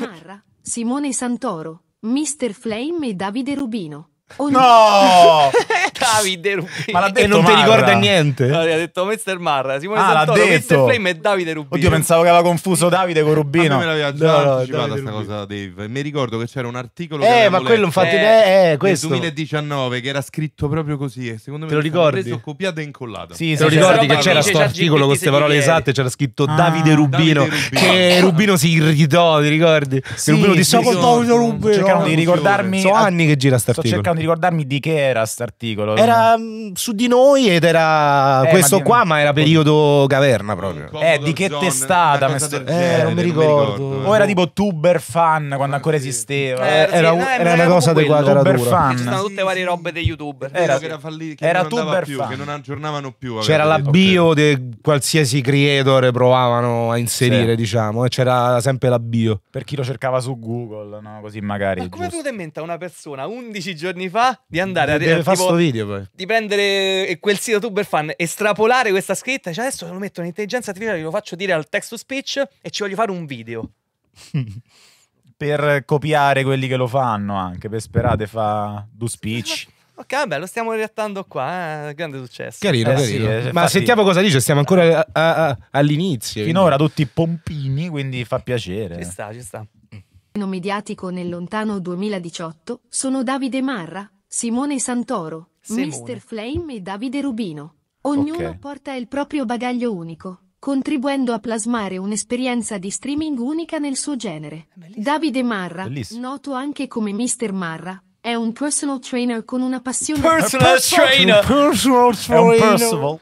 Marra, Simone Santoro, Mr. Flame e Davide Rubino. Oh, no! [laughs] Davide Rubini. Ma l'ha detto e non Marra. ti ricorda niente. No, ha detto Mr. Marra, Simone ah, Santoro, Mr. Flame e Davide Rubino. Oddio, pensavo che aveva confuso Davide con Rubino. me l'aveva già no, anticipata questa cosa Dave. Mi ricordo che c'era un articolo Eh, ma quello infatti eh, eh, eh questo. 2019 che era scritto proprio così e secondo me te lo ricordi? preso copiato e incollato. Sì, te eh, lo ricordi che c'era questo articolo con queste parole esatte, c'era scritto ah, Davide Rubino che Rubino si irritò, ti ricordi? Rubino disse "Ho oh, Rubino". Cercavo di ricordarmi. Sono anni che gira questo articolo ricordarmi di che era quest'articolo. Era mm, su di noi ed era eh, questo ma qua, ma era periodo caverna proprio. Eh, di che zone, testata? Sto... Eh, non mi ricordo. Non mi ricordo. O era boh. tipo tuber fan quando ah, ancora esisteva. Eh, era, eh, sì, eh, era, era, una cosa adeguata. Tuber fan. Ci sono tutte varie robe dei youtuber. Era, era, fallì, che era tuber più, fan. Che non aggiornavano più. C'era la bio di qualsiasi creator provavano a inserire, diciamo. c'era sempre la bio. Per chi lo cercava su Google, no? Così magari. Ma come tu è venuta a una persona 11 giorni fa? fa di andare deve, a deve tipo, video poi. Di prendere quel sito tuber fan, estrapolare questa scritta. Dice cioè adesso lo metto in intelligenza artificiale, lo faccio dire al text to speech e ci voglio fare un video. [laughs] per copiare quelli che lo fanno anche, per sperate fa do speech. [laughs] Ok, vabbè, lo stiamo riattando qua, eh? grande successo. Carino, eh, carino. Sì, eh, Ma infatti... sentiamo cosa dice, stiamo ancora a, a, a, all'inizio. Finora quindi. tutti pompini, quindi fa piacere. Ci sta, ci sta mediatico nel lontano 2018 sono Davide Marra, Simone Santoro, Simone. Mr. Flame e Davide Rubino. Ognuno okay. porta il proprio bagaglio unico, contribuendo a plasmare un'esperienza di streaming unica nel suo genere. Bellissimo. Davide Marra, Bellissimo. noto anche come Mr. Marra, è un personal trainer con una passione personal, personal trainer. Personal trainer.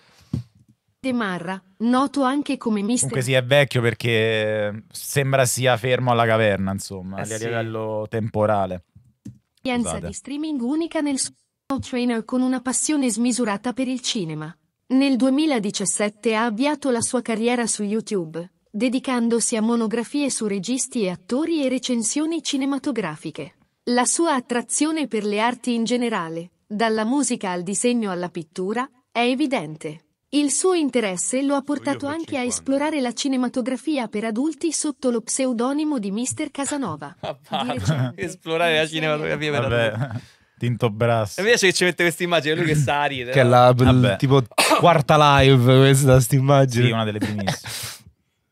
De Marra, noto anche come mister... Comunque sì, è vecchio perché eh, sembra sia fermo alla caverna, insomma, eh a sì. livello temporale. Pienza di streaming unica nel suo trainer con una passione smisurata per il cinema. Nel 2017 ha avviato la sua carriera su YouTube, dedicandosi a monografie su registi e attori e recensioni cinematografiche. La sua attrazione per le arti in generale, dalla musica al disegno alla pittura, è evidente. Il suo interesse lo ha portato anche a esplorare la cinematografia per adulti sotto lo pseudonimo di Mr. Casanova. [laughs] Ah, recente, esplorare la cinematografia per adulti. [laughs] Tinto Brasso. E invece che ci mette questa immagine, lui che sta a ridere. Che è la Vabbè. tipo quarta live questa sta immagine. Sì, una delle primissime.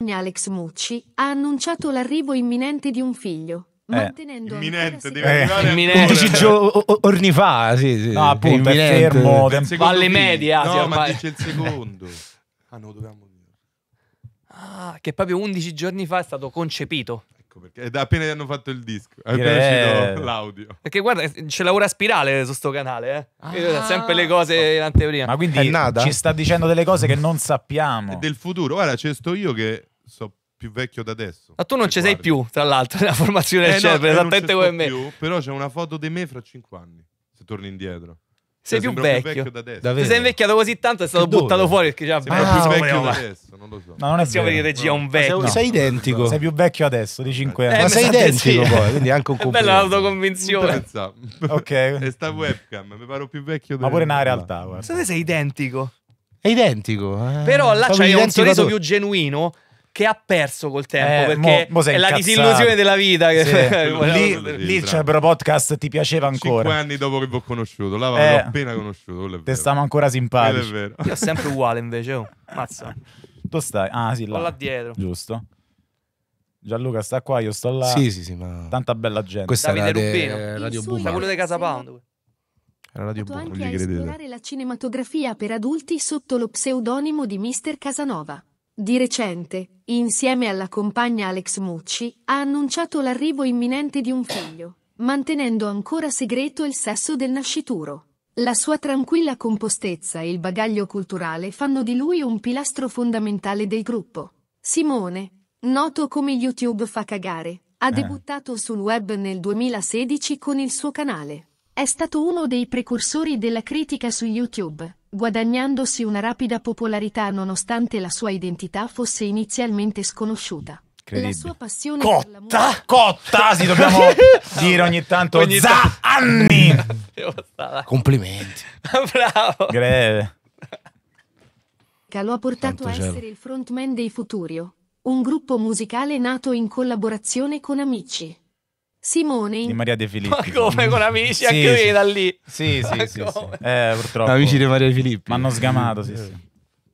[laughs] Alex Mucci ha annunciato l'arrivo imminente di un figlio, mantenendo eh. imminente deve eh. arrivare 11 giorni fa sì, sì. No, appunto, è fermo alle medie no ma dice il [laughs] secondo ah no dovevamo Ah, che proprio 11 giorni fa è stato concepito. Ecco perché da appena hanno fatto il disco, è uscito l'audio. Perché guarda, c'è la ora spirale su sto canale, eh. Ah, sempre le cose in anteprima. Ma quindi ci sta dicendo delle cose che non sappiamo. È del futuro. Guarda, c'è sto io che so più vecchio da adesso. Ma tu non ci sei più, tra l'altro, nella formazione eh del no, Cervere, eh, esattamente come me. Più, però c'è una foto di me fra 5 anni, se torni indietro. Sei cioè, più vecchio. Più vecchio Se sei invecchiato così tanto, è stato che buttato dove? fuori perché già sembra ah, più vecchio da adesso, non lo so. Ma non è siamo di regia un vecchio. No. Sei identico. Sei più vecchio adesso di 5 eh, anni. Eh, ma sei identico sì. poi, quindi anche un complimento. Bella l'autoconvinzione. ok. E [laughs] sta webcam, mi paro più vecchio da Ma pure nella realtà, guarda. Se sei identico. È identico. Eh. Però là c'hai un sorriso più genuino che ha perso col tempo eh, perché mo, mo è la disillusione della vita. Che... Sì. [laughs] lì, lì il cioè, Cerbero Podcast ti piaceva ancora. Cinque anni dopo che vi ho conosciuto, l'avevo eh, appena conosciuto. Te stiamo ancora simpatici. Io è [laughs] sempre uguale invece. Oh. Mazza. Tu stai, ah sì, là. là dietro. Giusto. Gianluca sta qua, io sto là. Sì, sì, sì, ma... Tanta bella gente. Questa Davide Rubino. Eh, Radio Boom. Ma quello di Casa Pound. Era Radio Boom, non gli credete. la cinematografia per adulti sotto lo pseudonimo di Mister Casanova. Di recente, insieme alla compagna Alex Mucci, ha annunciato l'arrivo imminente di un figlio, mantenendo ancora segreto il sesso del nascituro. La sua tranquilla compostezza e il bagaglio culturale fanno di lui un pilastro fondamentale del gruppo. Simone, noto come YouTube fa cagare, ha eh. debuttato sul web nel 2016 con il suo canale. È stato uno dei precursori della critica su YouTube guadagnandosi una rapida popolarità nonostante la sua identità fosse inizialmente sconosciuta. La sua passione cotta, cotta, si dobbiamo [laughs] dire ogni tanto ogni za anni. [laughs] Complimenti. [laughs] Bravo. Greve. Che lo ha portato Santo a cielo. essere il frontman dei Futurio, un gruppo musicale nato in collaborazione con Amici. Simone. Di Maria De Filippi. Ma come con mm. amici sì, anche lui sì. da lì? Sì, sì, [laughs] sì, sì, Eh, purtroppo. Amici di Maria De Filippi. Mi hanno sgamato, sì, sì.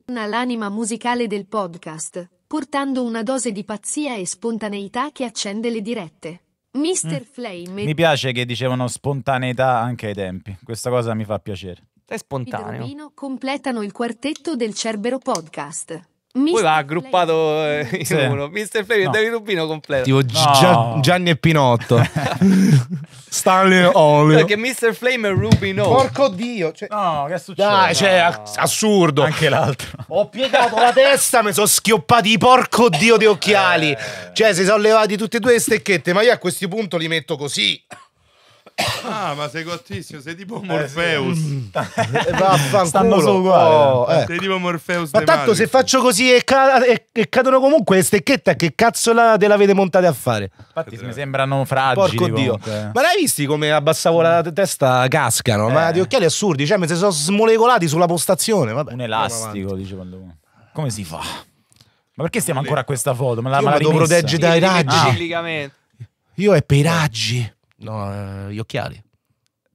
L'anima musicale del podcast, portando una dose di pazzia e spontaneità che accende le dirette. Mr. Mm. Flame. Mi piace che dicevano spontaneità anche ai tempi. Questa cosa mi fa piacere. È spontaneo. Pedro Pino completano il quartetto del Cerbero Podcast. Mister Poi va aggruppato eh, in sì. uno. Mister Flavio no. e David Rubino completo. Tipo no. Gianni e Pinotto. [laughs] Stanley e Olio. Perché Mister Flame e Rubino. Porco Dio. Cioè, no, che succede? Dai, cioè, assurdo. Anche l'altro. Ho piegato la testa, mi sono schioppati porco Dio di occhiali. Eh. Cioè, si sono levati tutte e due le stecchette, ma io a questo punto li metto così. Ah, ma sei cottissimo, sei tipo eh, Morpheus. [laughs] Eh, vaffanculo. Stanno solo qua. Eh. Oh, eh. Sei tipo Morpheus. Ma tanto Matrix. se faccio così e, ca e, e, cadono comunque le stecchette, che cazzo la te l'avete montate a fare? Infatti mi sembrano fragili. Porco Dio. Ma l'hai visti come abbassavo la testa cascano? Eh. Ma di occhiali assurdi, cioè mi si sono smolecolati sulla postazione. Vabbè. Un elastico, dice quando... Come si fa? Ma perché stiamo ancora a questa foto? Me la, Io ma la rimessa? protegge dai raggi. Ah. Io è per i raggi. No, eh, gli occhiali.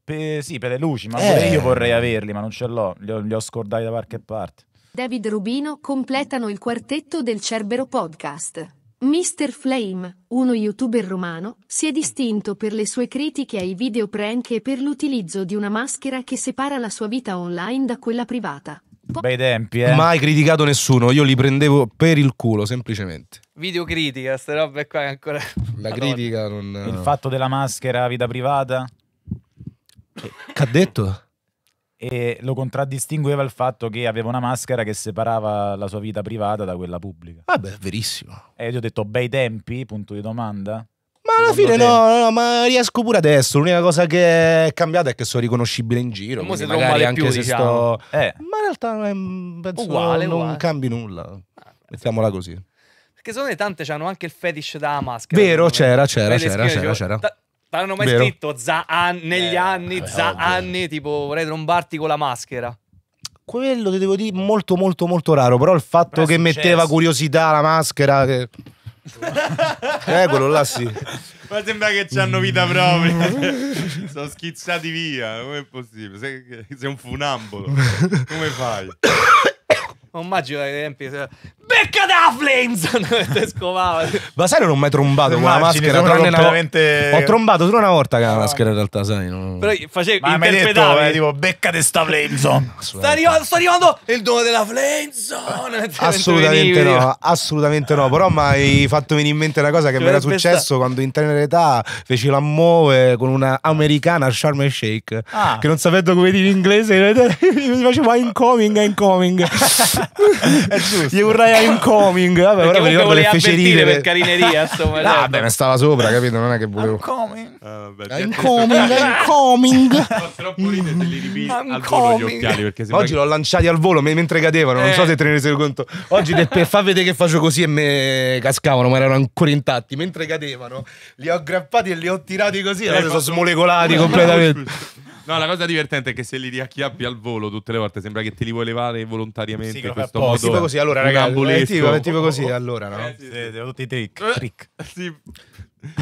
Per, sì, per le luci, ma eh. io vorrei averli, ma non ce l'ho, li ho, li ho scordati da qualche parte. David Rubino completano il quartetto del Cerbero Podcast. Mr. Flame, uno youtuber romano, si è distinto per le sue critiche ai video prank e per l'utilizzo di una maschera che separa la sua vita online da quella privata. Boh. Bei tempi, eh. Mai criticato nessuno, io li prendevo per il culo, semplicemente. Videocritica, queste robe qua è ancora. La critica non. Il fatto della maschera, vita privata. Eh, che ha detto? E lo contraddistingueva il fatto che aveva una maschera che separava la sua vita privata da quella pubblica. Vabbè, verissimo. E eh, io ho detto bei tempi, punto di domanda alla fine no, no, no, ma riesco pure adesso. L'unica cosa che è cambiata è che sono riconoscibile in giro. Ma se magari anche più, se diciamo. sto... Eh. Ma in realtà ehm, penso uguale, non uguale. cambi nulla. Ah, Mettiamola così. Perché secondo me tante hanno anche il fetish da maschera. Vero, c'era, c'era, c'era, c'era, c'era. L'hanno mai Vero. scritto Zaan negli eh, anni, Zaanni, tipo vorrei trombarti con la maschera quello ti devo dire molto molto molto raro però il fatto però che successo. metteva curiosità la maschera che eh, quello là sì. Ma sembra che ci hanno vita propria. Mm. [laughs] Sono schizzati via. Com'è possibile? Sei, sei un funambolo. Come fai? Non immagino ai tempi. Becca da Flames! scovava. Ma sai, non ho mai trombato con la maschera. Tranne una... Ho trombato solo una volta con la ah. maschera, in realtà, sai. Non... Però facevi Ma interpretavi. Detto, eh, eh, tipo, becca di [laughs] sta Flames. sta, arrivando, sta arrivando il dono della Flames. [laughs] assolutamente no, assolutamente no. Però mi hai fatto venire in mente una cosa che mi era successo sta... quando in tenera età feci la muove con una americana Charm and Shake. Ah. Che non sapendo come dire in inglese, [laughs] mi faceva incoming, incoming. Gli urrai un coming. Vabbè, perché mi ricordo che fece ridere per carineria, [laughs] insomma. Certo. Vabbè, certo. mi stava sopra, capito? Non è che volevo. I'm coming. Uh, ah, vabbè, I'm coming, I'm coming. Troppo ridere li ripi al volo gli occhiali Oggi che... l'ho lanciati al volo mentre cadevano, non so eh. se te ne resi conto. Oggi per far vedere che faccio così e me cascavano, ma erano ancora intatti, mentre cadevano li ho aggrappati e li ho tirati così, e eh, allora sono smolecolati completamente. No, la cosa divertente è che se li riacchiappi al volo tutte le volte sembra che te li vuoi levare volontariamente. Sì, in questo modo. Tipo così, allora, ragazzi. È tipo, è tipo così, allora, no? [laughs] Eh, sì, sì, tutti i eh, trick. Sì.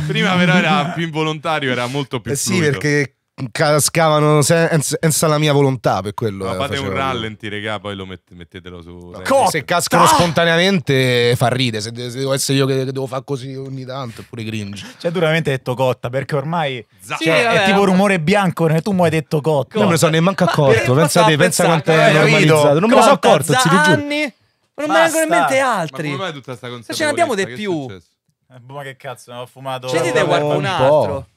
Prima però era più involontario, era molto più eh Sì, perché cascavano senza, la mia volontà per quello. No, eh, fate un rallenti, regà, poi lo met- mettetelo su. No, se cascano spontaneamente fa ride. Se, se, devo essere io che, devo fare così ogni tanto, pure cringe. Cioè, tu veramente hai detto cotta, perché ormai Z- cioè, sì, è tipo rumore bianco, tu mi hai detto cotta. cotta. Non me ne sono nemmeno accorto. Ma pensate, pensa quanto è normalizzato. Non me lo sono accorto, zi di giù. Non me ne vengono in mente altri. Ma come mai tutta questa consapevolezza? Ce ne abbiamo di più. Eh, ma che cazzo, ne ho fumato. C'è qualcun altro.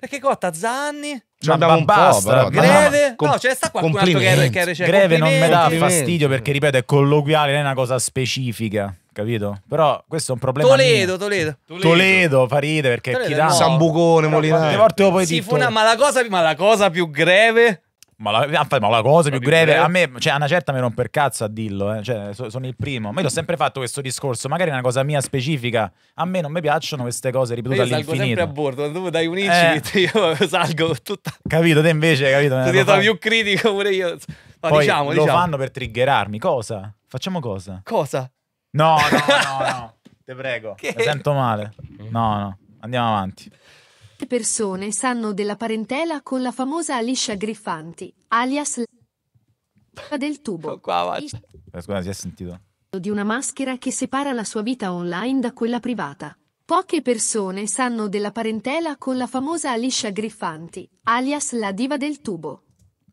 Perché Cotta Zanni ci andava un basta, po', però, Greve, no, no c'è cioè, sta qualcun altro che, che cioè, Greve non mi dà fastidio perché, ripeto, è colloquiale, non è una cosa specifica capito? Però questo è un problema. Toledo, Toledo. Toledo. Toledo, fa perché Toledo, chi dà. No. Sambucone, Molinari. Quante volte lo puoi dire? Sì, ma la cosa più greve ma la, ah, ma la cosa più greve, a me, cioè, a una certa mi rompe il cazzo a dirlo, eh. cioè, so, sono il primo. Ma io ho sempre fatto questo discorso, magari è una cosa mia specifica. A me non mi piacciono queste cose ripetute all'infinito. Io salgo sempre a bordo, tu dai un incipit, eh. [laughs] io salgo tutta... Capito, te invece, capito? Tu sei stato più critico pure io. Ma Poi diciamo, lo diciamo. fanno per triggerarmi, cosa? Facciamo cosa? Cosa? No, no, no, [laughs] no, te prego, che... mi sento male. No, no, andiamo avanti. Molte persone sanno della parentela con la famosa Alicia Griffanti, alias del tubo. Oh, qua, eh, Scusa, si è sentito. Di una maschera che separa la sua vita online da quella privata. Poche persone sanno della parentela con la famosa Alicia Griffanti, alias la diva del tubo.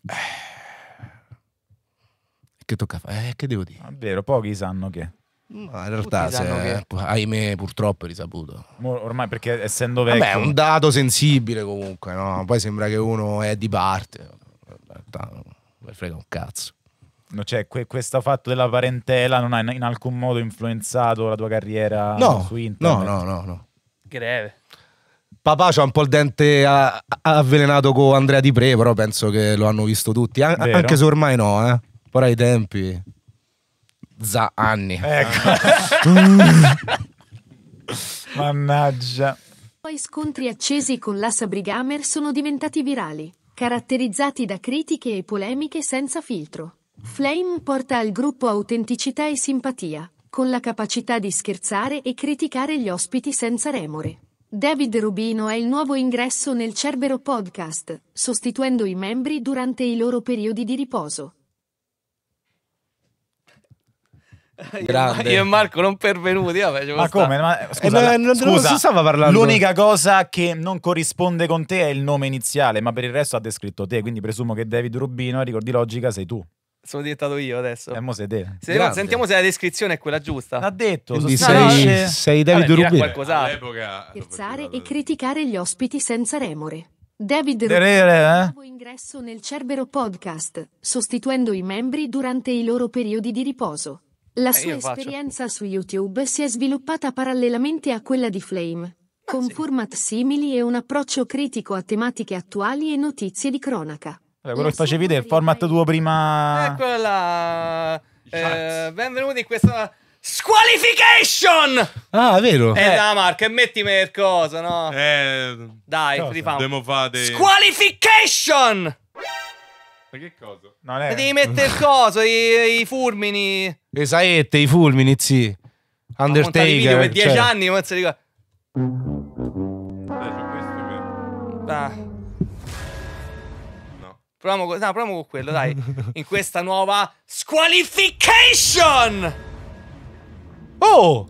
Eh, che tocca fare? Eh, che devo dire? È vero, pochi sanno che. No, in realtà, se, che... ahimè, purtroppo è risaputo. Ormai perché essendo vecchio. Vabbè, è un dato sensibile comunque, no? Poi sembra che uno è di parte. In realtà, non mi frega un cazzo. No, cioè, que questo fatto della parentela non ha in alcun modo influenzato la tua carriera no, su internet? No, no, no, no. Greve. Papà c'ha un po' il dente avvelenato con Andrea Di Pre, però penso che lo hanno visto tutti. An Anche se ormai no, eh. Ora i tempi za anni. Ecco. [laughs] Mannaggia. Poi scontri accesi con l'Assa Brigamer sono diventati virali, caratterizzati da critiche e polemiche senza filtro. Flame porta al gruppo autenticità e simpatia, con la capacità di scherzare e criticare gli ospiti senza remore. David Rubino è il nuovo ingresso nel Cerbero Podcast, sostituendo i membri durante i loro periodi di riposo. Grande. Io e Marco non pervenuti. Vabbè, ma come? Ma, eh, scusa, eh, la, scusa, non stava parlando. L'unica cosa che non corrisponde con te è il nome iniziale, ma per il resto ha descritto te. Quindi presumo che David Rubino, ricordi logica, sei tu. Sono diventato io adesso. Eh, mo sei te. Se, sentiamo se la descrizione è quella giusta. L'ha detto. Quindi sei, sei David vabbè, Rubino. Qualcos'altro. Scherzare e criticare gli ospiti senza remore. David Rubino ha eh? nuovo ingresso nel Cerbero Podcast, sostituendo i membri durante i loro periodi di riposo. La eh, sua eh, esperienza su YouTube si è sviluppata parallelamente a quella di Flame, con sì. format simili e un approccio critico a tematiche attuali e notizie di cronaca. Allora, quello che facevi del format tuo prima... Eccola là! Eh, benvenuti in questa... Squalification! Ah, vero? Eh, eh. da Marco, e metti per cosa, no? Eh, Dai, rifamo. Squalification! aspetta, che cosa? Non è... Devi mettere il [laughs] coso, i, i fulmini. Le saette, i fulmini, sì. Undertaker. Ma video per dieci cioè. anni, ma si ricorda. Dai, c'è questo che... Ah. No. Proviamo, con... no, proviamo con quello, dai. In questa nuova squalification! Oh!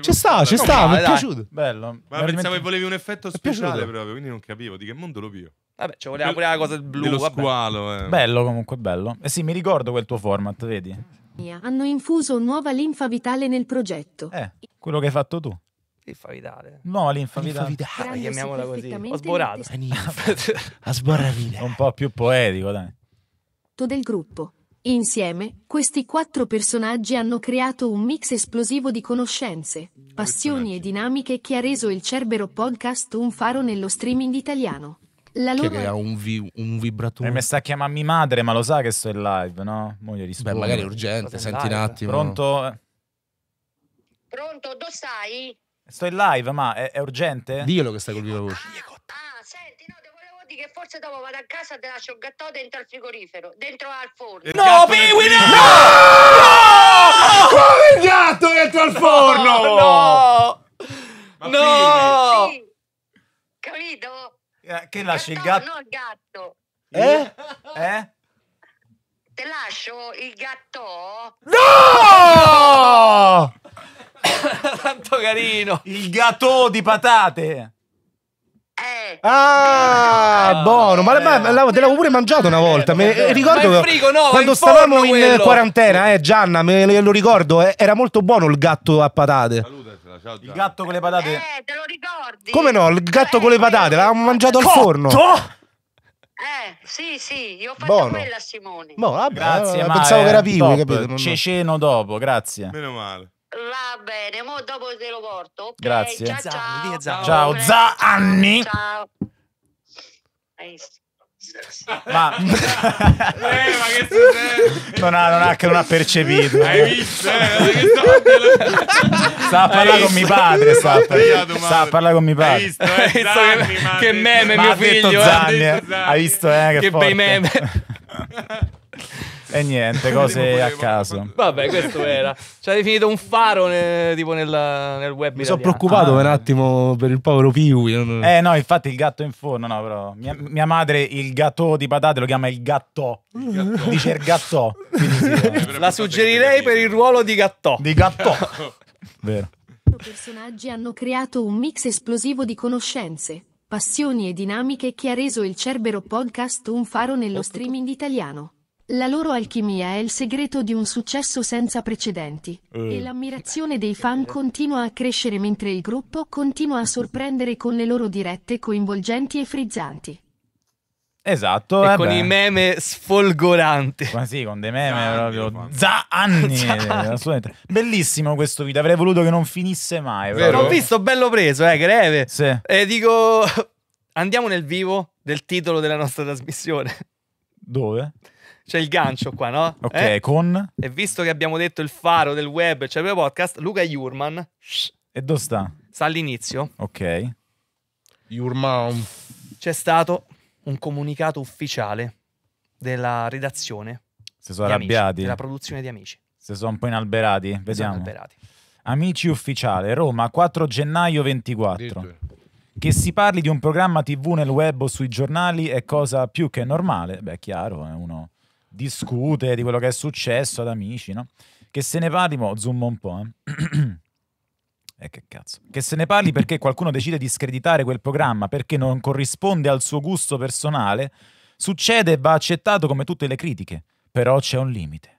Ci sta, ci sta, mi è piaciuto. Bello. Ma pensavo che volevi un effetto speciale proprio, quindi non capivo di che mondo lo vivo. Vabbè, ci voleva pure la cosa del blu. Dello squalo, eh. Bello comunque, bello. Eh sì, mi ricordo quel tuo format, vedi? Hanno infuso nuova linfa vitale nel progetto. Eh, quello che hai fatto tu. Linfa vitale. No, linfa, vitale. linfa vitale. Ah, Chiamiamola così. Ho sborato. A sborravile. Un po' più poetico, dai. Del gruppo. Insieme, questi quattro personaggi hanno creato un mix esplosivo di conoscenze, passioni e dinamiche che ha reso il Cerbero Podcast un faro nello streaming italiano. La loro... Che ha un, vi- un vibratore. Eh, mi sta chiamando mia madre, ma lo sa che sto in live, no? Moglie gli rispondo. Beh, magari è urgente, senti un attimo. Pronto? Pronto, dove stai? Sto in live, ma è, è urgente? Dillo che stai col viva voce. Ah, ah, senti, no, te volevo dire che forse dopo vado a casa e te lascio il gattò dentro al frigorifero, dentro al forno. No, Piwi, no! No! Come il gatto dentro al forno? No! No! no! no! Sì. Capito? Eh, che lascia il gatto? No, il gatto. Eh? Eh? Te lascio il gatto? No! [laughs] Tanto carino. Il gatto di patate. Eh, ah, eh, buono, ma, ma, ma te l'avevo pure mangiato una eh, volta. Me, eh, ricordo che frigo, no, quando in stavamo in quello. quarantena, eh, Gianna, me lo ricordo, eh, era molto buono il gatto a patate. Salute so già. Il gatto con le patate. Eh, te lo ricordi? Come no? Il gatto eh, con le patate, l'avevamo mangiato al forno. Eh, sì, sì, io ho fatto Bono. quella a Simone. Boh, vabbè, grazie, eh, pensavo che era vivo, capito? Non... Ceceno dopo, grazie. Meno male. Va bene, mo dopo te lo porto. Okay, grazie. Ciao, ciao. Zanni, Zanni. Ciao, Ciao. Ma, [laughs] eh, ma che [laughs] Non ha, non ha, non ha percepito. Hai visto? Sta eh, [laughs] a parlare con mio padre. Sta a parlare con mio padre. Visto, eh? Zanni, che, meme, mio figlio. Eh. Zanni, hai visto? Eh, che, che bei meme. E niente, cose a caso. Vabbè, questo era. Ci ha definito un faro ne, tipo nella, nel web. Mi sono preoccupato ah. per un attimo per il povero Piwi. Eh no, infatti il gatto in fondo, no, però. Mia, mia madre il gatto di patate lo chiama il gatto. Il gatto. Dice il gatto. Sì, eh. La suggerirei per il ruolo di gatto. Di gatto. Vero. Personaggi hanno creato un mix esplosivo di conoscenze, passioni e dinamiche che ha reso il Cerbero Podcast un faro nello streaming italiano. La loro alchimia è il segreto di un successo senza precedenti eh. e l'ammirazione dei fan continua a crescere mentre il gruppo continua a sorprendere con le loro dirette coinvolgenti e frizzanti. Esatto. E eh con beh. i meme sfolgoranti. Ma sì, con dei meme Zanni, proprio. Za anni. [laughs] Bellissimo questo video. Avrei voluto che non finisse mai. Vero? L'ho visto bello preso, eh, greve. Sì. E dico, [laughs] andiamo nel vivo del titolo della nostra trasmissione. Dove? c'è il gancio qua, no? Ok, eh? con? E visto che abbiamo detto il faro del web, c'è cioè il podcast, Luca Jurman. E dove sta? Sta all'inizio. Ok. Jurman. C'è stato un comunicato ufficiale della redazione. Se sono arrabbiati. della produzione di Amici. Se sono un po' inalberati. Vediamo. Sono Inalberati. Amici ufficiale, Roma, 4 gennaio 24. Che si parli di un programma TV nel web o sui giornali è cosa più che normale. Beh, chiaro, è uno discute di quello che è successo ad amici, no? Che se ne parli, mo zoom un po', eh. [clears throat] eh che cazzo. Che se ne parli perché qualcuno decide di screditare quel programma perché non corrisponde al suo gusto personale, succede e va accettato come tutte le critiche, però c'è un limite.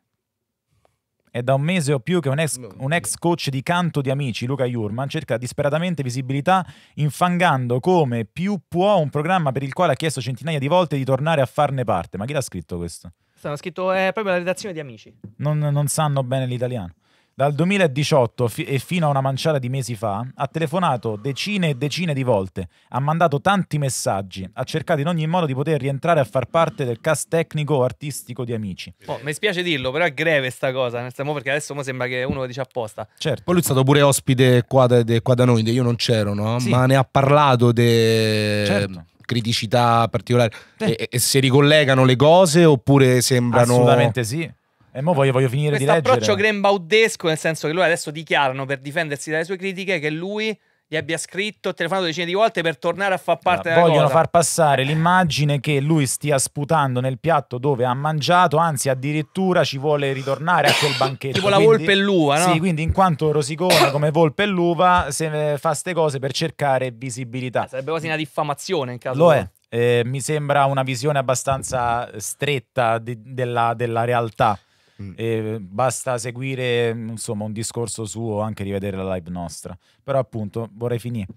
È da un mese o più che un ex, un ex, coach di canto di amici, Luca Jurman, cerca disperatamente visibilità infangando come più può un programma per il quale ha chiesto centinaia di volte di tornare a farne parte. Ma chi l'ha scritto questo? Stanno scritto, è eh, proprio la redazione di Amici. Non, non sanno bene l'italiano. Dal 2018 fi- e fino a una manciata di mesi fa ha telefonato decine e decine di volte, ha mandato tanti messaggi, ha cercato in ogni modo di poter rientrare a far parte del cast tecnico o artistico di Amici. Oh, mi spiace dirlo, però è greve sta cosa, perché adesso mi sembra che uno lo dice apposta. Certo. Poi lui è stato pure ospite qua da, de, qua da noi, de, io non c'ero, no? sì. ma ne ha parlato de... Certo criticità particolari. E, e, si ricollegano le cose oppure sembrano... Assolutamente sì. E mo voglio, voglio finire Questo di leggere. Questo approccio grembaudesco, nel senso che lui adesso dichiarano per difendersi dalle sue critiche che lui gli abbia scritto, telefonato decine di volte per tornare a far parte allora, ah, della vogliono cosa. far passare l'immagine che lui stia sputando nel piatto dove ha mangiato, anzi addirittura ci vuole ritornare a quel [coughs] banchetto. tipo la quindi, volpe e l'uva, no? Sì, quindi in quanto rosicone come volpe e l'uva se fa ste cose per cercare visibilità. Eh, sarebbe quasi una diffamazione in caso. Lo è. Eh, mi sembra una visione abbastanza stretta di, della, della realtà. Mm. E basta seguire insomma, un discorso suo o anche rivedere la live nostra. Però appunto vorrei finire.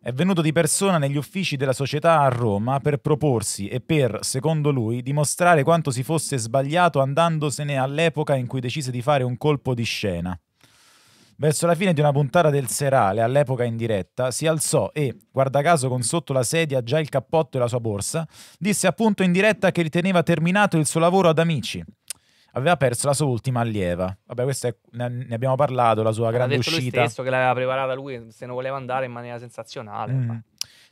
È venuto di persona negli uffici della società a Roma per proporsi e per, secondo lui, dimostrare quanto si fosse sbagliato andandosene all'epoca in cui decise di fare un colpo di scena. Verso la fine di una puntata del serale, all'epoca in diretta, si alzò e, guarda caso con sotto la sedia già il cappotto e la sua borsa, disse appunto in diretta che riteneva terminato il suo lavoro ad amici aveva perso la sua ultima allieva. Vabbè, questo è, ne abbiamo parlato, la sua ha grande detto uscita. Lui stesso che l'aveva preparata lui, se non voleva andare in maniera sensazionale. Mm.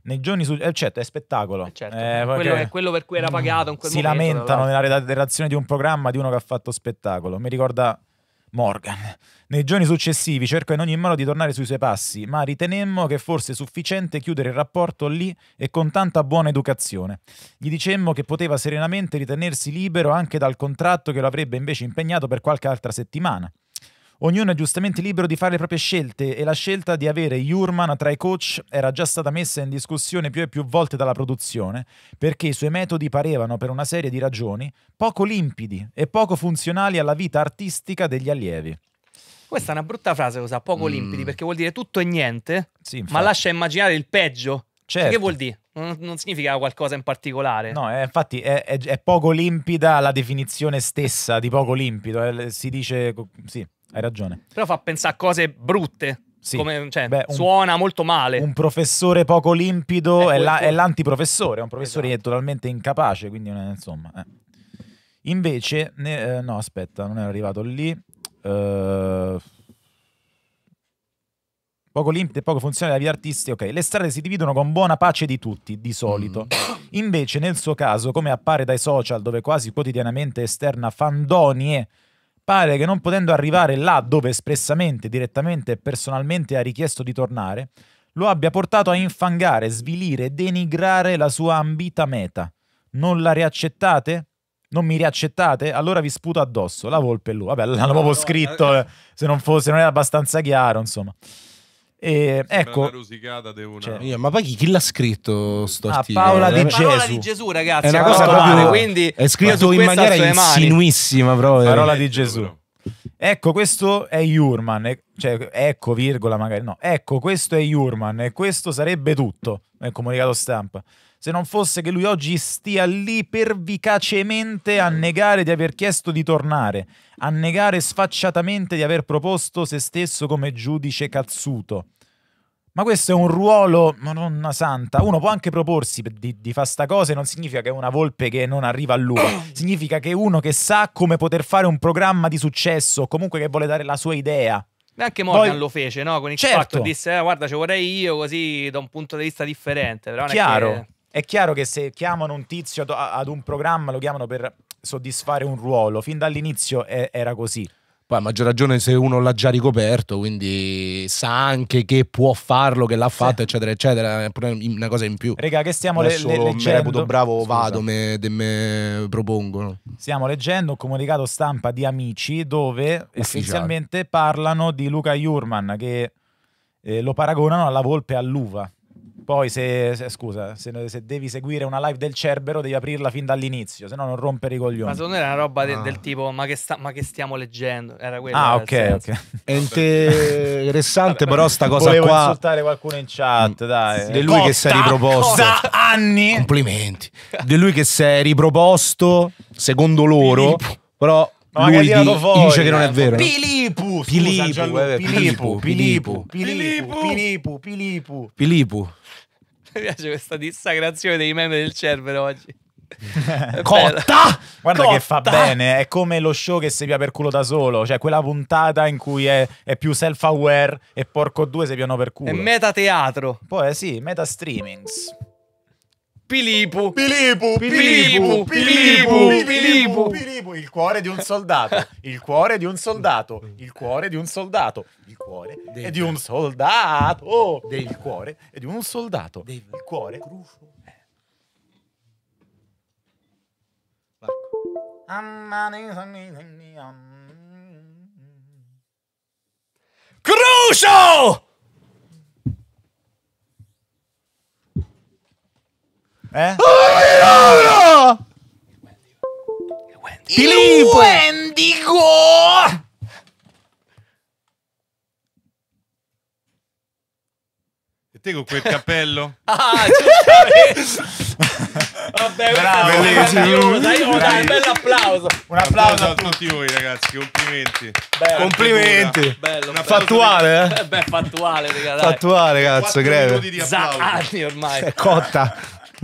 Nei giorni su... eh, certo, è spettacolo. Eh, certo. eh, quello, perché... è quello per cui era mm, pagato in quel si momento. Si lamentano nella redazione di un programma di uno che ha fatto spettacolo. Mi ricorda Morgan. Nei giorni successivi cercò in ogni modo di tornare sui suoi passi, ma ritenemmo che fosse sufficiente chiudere il rapporto lì e con tanta buona educazione. Gli dicemmo che poteva serenamente ritenersi libero anche dal contratto che lo avrebbe invece impegnato per qualche altra settimana. Ognuno è giustamente libero di fare le proprie scelte e la scelta di avere Jurman tra i coach era già stata messa in discussione più e più volte dalla produzione, perché i suoi metodi parevano, per una serie di ragioni, poco limpidi e poco funzionali alla vita artistica degli allievi. Questa è una brutta frase, cosa poco mm. limpidi, perché vuol dire tutto e niente, sì, ma lascia immaginare il peggio. Cioè, certo. Che vuol dire? Non, significa qualcosa in particolare. No, è, eh, infatti è, è, è, poco limpida la definizione stessa di poco limpido. Eh, si dice sì hai ragione. Però fa pensare a cose brutte. Sì. Come, cioè, Beh, un, suona molto male. Un professore poco limpido è, è, la, è l'antiprofessore, è un professore esatto. totalmente incapace, quindi insomma. Eh. Invece, ne, eh, no, aspetta, non è arrivato lì. Uh, poco limpido e poco funzionale la via artisti, ok. Le strade si dividono con buona pace di tutti, di solito. Mm. Invece, nel suo caso, come appare dai social, dove quasi quotidianamente esterna fandonie pare che non potendo arrivare là dove espressamente, direttamente e personalmente ha richiesto di tornare, lo abbia portato a infangare, svilire, denigrare la sua ambita meta. Non la riaccettate? Non mi riaccettate? Allora vi sputo addosso. La volpe è lui. Vabbè, l'hanno proprio scritto, eh. Eh. se non, fosse, non era abbastanza chiaro, insomma. E, ecco, una rosicata di una... Cioè, io, ma poi chi, chi l'ha scritto sto ah, articolo? Paola di, eh, Gesù. di Gesù. ragazzi. È una cosa proprio, quindi è scritto in maniera insinuissima proprio. Parola di Gesù. Ecco, questo è Jurman, cioè ecco, virgola magari no. Ecco, questo è Jurman e questo sarebbe tutto nel comunicato stampa se non fosse che lui oggi stia lì pervicacemente a negare di aver chiesto di tornare, a negare sfacciatamente di aver proposto se stesso come giudice cazzuto. Ma questo è un ruolo, madonna santa, uno può anche proporsi di, di fare sta cosa e non significa che è una volpe che non arriva a lui, [coughs] significa che è uno che sa come poter fare un programma di successo, comunque che vuole dare la sua idea. Neanche Morgan Poi, lo fece, no? Con il certo. fatto disse, eh, guarda, ci vorrei io così da un punto di vista differente. Però Chiaro. Che... È chiaro che se chiamano un tizio ad un programma lo chiamano per soddisfare un ruolo, fin dall'inizio era così. Poi a maggior ragione se uno l'ha già ricoperto, quindi sa anche che può farlo, che l'ha fatto, eccetera, eccetera, è una cosa in più. Raga, che stiamo Adesso le, le, leggendo? reputo bravo, Scusa. vado, me, me propongono. Stiamo leggendo un comunicato stampa di Amici dove Ufficiale. essenzialmente parlano di Luca Jurman che eh, lo paragonano alla volpe all'uva. Poi, se, se scusa, se, se, devi seguire una live del Cerbero, devi aprirla fin dall'inizio, se no non rompere i coglioni. Ma secondo me era una roba de, ah. del tipo: ma che, sta, ma che, stiamo leggendo? Era quella. Ah, ok, ok. È interessante, però, sta cosa volevo qua. Volevo insultare qualcuno in chat, mm. dai. Sì. Di lui Costa, che si è riproposto. Da anni. Complimenti. Di lui che si è riproposto, secondo loro, però. No, lui di, fuori, dice che non è eh? vero. Eh, Pilipu, Pilipu, Pilipu, Pilipu, Pilipu, Pilipu, Pilipu, Pilipu. Mi piace questa dissacrazione dei meme del Cerbero oggi. [laughs] Cotta! Guarda Cotta! che fa bene, è come lo show che si pia per culo da solo, cioè quella puntata in cui è, è più self-aware e porco due si piano per culo. È meta teatro. Poi sì, meta streamings. Pilipu. Pilipu. Pilipu. Pilipu. Pilipu. Il cuore di un soldato. Il cuore di un soldato. Il cuore di un soldato. Il cuore è di un soldato. Il cuore è di un soldato. Il cuore. Crucio! Eh? Oh, il Wendigo! E te con quel cappello? [laughs] ah, c'è Vabbè, bravo, bellissimo. Dai, un bel applauso. Un applauso a tutti voi, ragazzi. Complimenti. Bello, Complimenti. Bello, bello, fattuale, eh? Beh, fattuale, raga, Fattuale, cazzo, greve. Anni ormai. È cotta.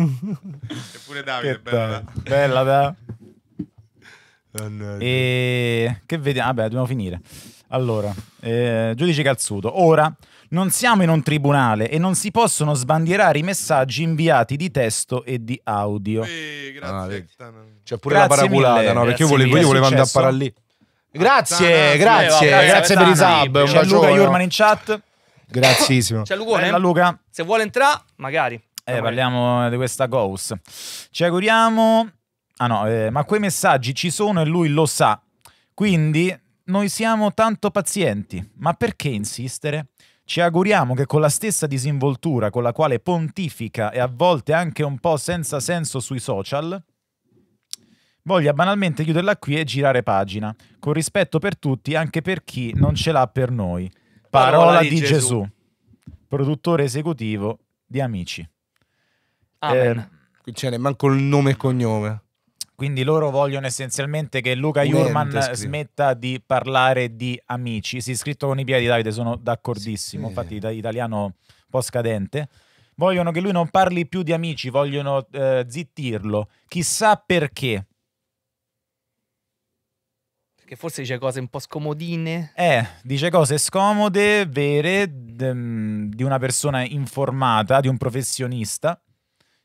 Eppure Davide, che bella. Bella, da. E che vediamo? Vabbè, dobbiamo finire. Allora, eh, giudice Calzuto. Ora, non siamo in un tribunale e non si possono sbandierare i messaggi inviati di testo e di audio. Ehi, grazie. Ah, C'è pure grazie la paraculata, mille, no? Perché io volevo, io volevo andare a parare lì. Grazie, grazie, grazie, grazie, grazie per i sub. C'è Luca Iurman in chat. Grazie. C'è Luca. Se vuole entrare, magari. Eh, parliamo di questa Ghost. Ci auguriamo... Ah no, eh, ma quei messaggi ci sono e lui lo sa. Quindi noi siamo tanto pazienti. Ma perché insistere? Ci auguriamo che con la stessa disinvoltura con la quale pontifica e a volte anche un po' senza senso sui social, voglia banalmente chiuderla qui e girare pagina, con rispetto per tutti, anche per chi non ce l'ha per noi. Parola, Parola di, di Gesù. Gesù, produttore esecutivo di Amici. Amen. Ah, eh, ce ne manco il nome e cognome. Quindi loro vogliono essenzialmente che Luca Jurman smetta di parlare di amici. Si è scritto con i piedi, Davide, sono d'accordissimo. Sì. Infatti, italiano un po' scadente. Vogliono che lui non parli più di amici, vogliono eh, zittirlo. Chissà perché. Perché forse dice cose un po' scomodine. Eh, dice cose scomode, vere, mm, di una persona informata, di un professionista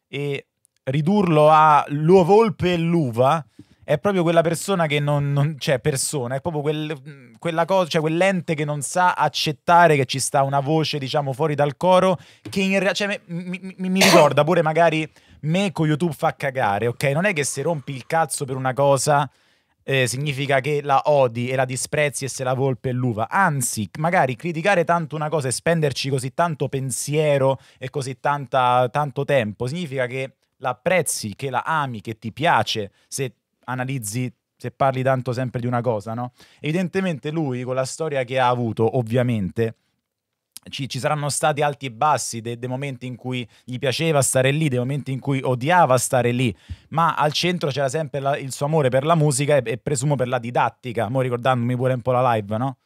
e ridurlo a lo volpe e l'uva è proprio quella persona che non, non cioè persona, è proprio quel, quella cosa, cioè quell'ente che non sa accettare che ci sta una voce, diciamo, fuori dal coro, che in realtà, cioè, mi, mi, mi, ricorda pure magari me con YouTube fa cagare, ok? Non è che se rompi il cazzo per una cosa eh, significa che la odi e la disprezzi e se la volpe e l'uva. Anzi, magari criticare tanto una cosa e spenderci così tanto pensiero e così tanta, tanto tempo significa che la apprezzi, che la ami, che ti piace, se analizzi se parli tanto sempre di una cosa, no? Evidentemente lui con la storia che ha avuto, ovviamente, ci, ci, saranno stati alti e bassi, dei, dei, momenti in cui gli piaceva stare lì, dei momenti in cui odiava stare lì, ma al centro c'era sempre la, il suo amore per la musica e, e, presumo per la didattica, mo ricordandomi pure un po' la live, no?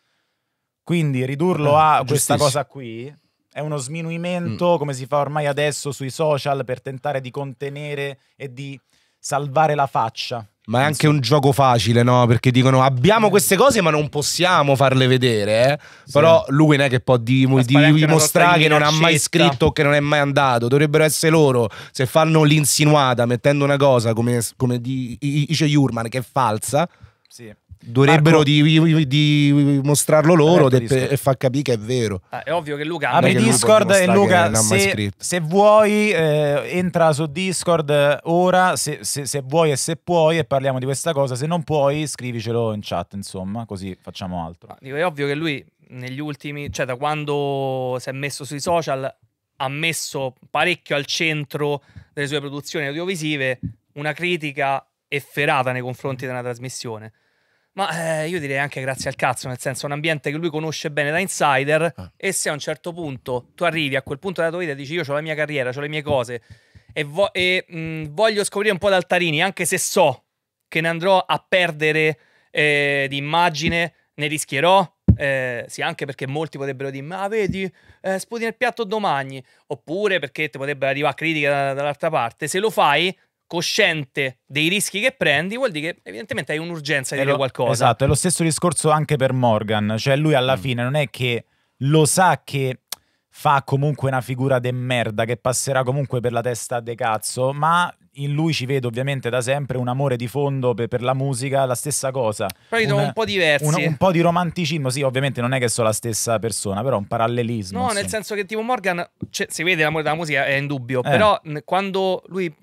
Quindi ridurlo eh, a questa cosa qui è uno sminuimento, mm. come si fa ormai adesso sui social, per tentare di contenere e di salvare la faccia. Ma è anche un gioco facile, no? Perché dicono abbiamo queste cose ma non possiamo farle vedere, eh? Sì. Però lui non è che può dimostrare che non ha mai scritto o che non è mai andato. Dovrebbero essere loro, se fanno l'insinuata mettendo una cosa come, come dice Jurman che è falsa, sì dovrebbero Marco, di, di, mostrarlo eh, loro e far capire che è vero. Ah, è ovvio che Luca apri ah, Discord e eh, Luca, se, se, vuoi, eh, entra su Discord eh, ora. Se, se, se, vuoi e se puoi, e parliamo di questa cosa. Se non puoi, scrivicelo in chat, insomma, così facciamo altro. Ah, dico, è ovvio che lui negli ultimi, cioè da quando si è messo sui social, ha messo parecchio al centro delle sue produzioni audiovisive una critica efferata nei confronti della trasmissione. Ma eh, io direi anche grazie al cazzo, nel senso un ambiente che lui conosce bene da insider ah. e se a un certo punto tu arrivi a quel punto della tua vita e dici io ho la mia carriera, ho le mie cose e, vo- e mh, mm, voglio scoprire un po' d'altarini anche se so che ne andrò a perdere eh, di immagine, ne rischierò, eh, sì, anche perché molti potrebbero dire: Ma vedi, eh, sputi nel piatto domani. Oppure perché ti potrebbe arrivare critica dall'altra parte. Se lo fai, cosciente dei rischi che prendi, vuol dire che evidentemente hai un'urgenza di è dire lo, qualcosa. Esatto, è lo stesso discorso anche per Morgan, cioè lui alla mm. fine non è che lo sa che fa comunque una figura de merda che passerà comunque per la testa de cazzo, ma in lui ci vedo ovviamente da sempre un amore di fondo per, per la musica, la stessa cosa. Poi sono un po' diversi. Un, un, po' di romanticismo, sì, ovviamente non è che sono la stessa persona, però un parallelismo. No, sì. nel senso che tipo Morgan, cioè, si vede l'amore della musica, è indubbio, eh. però quando lui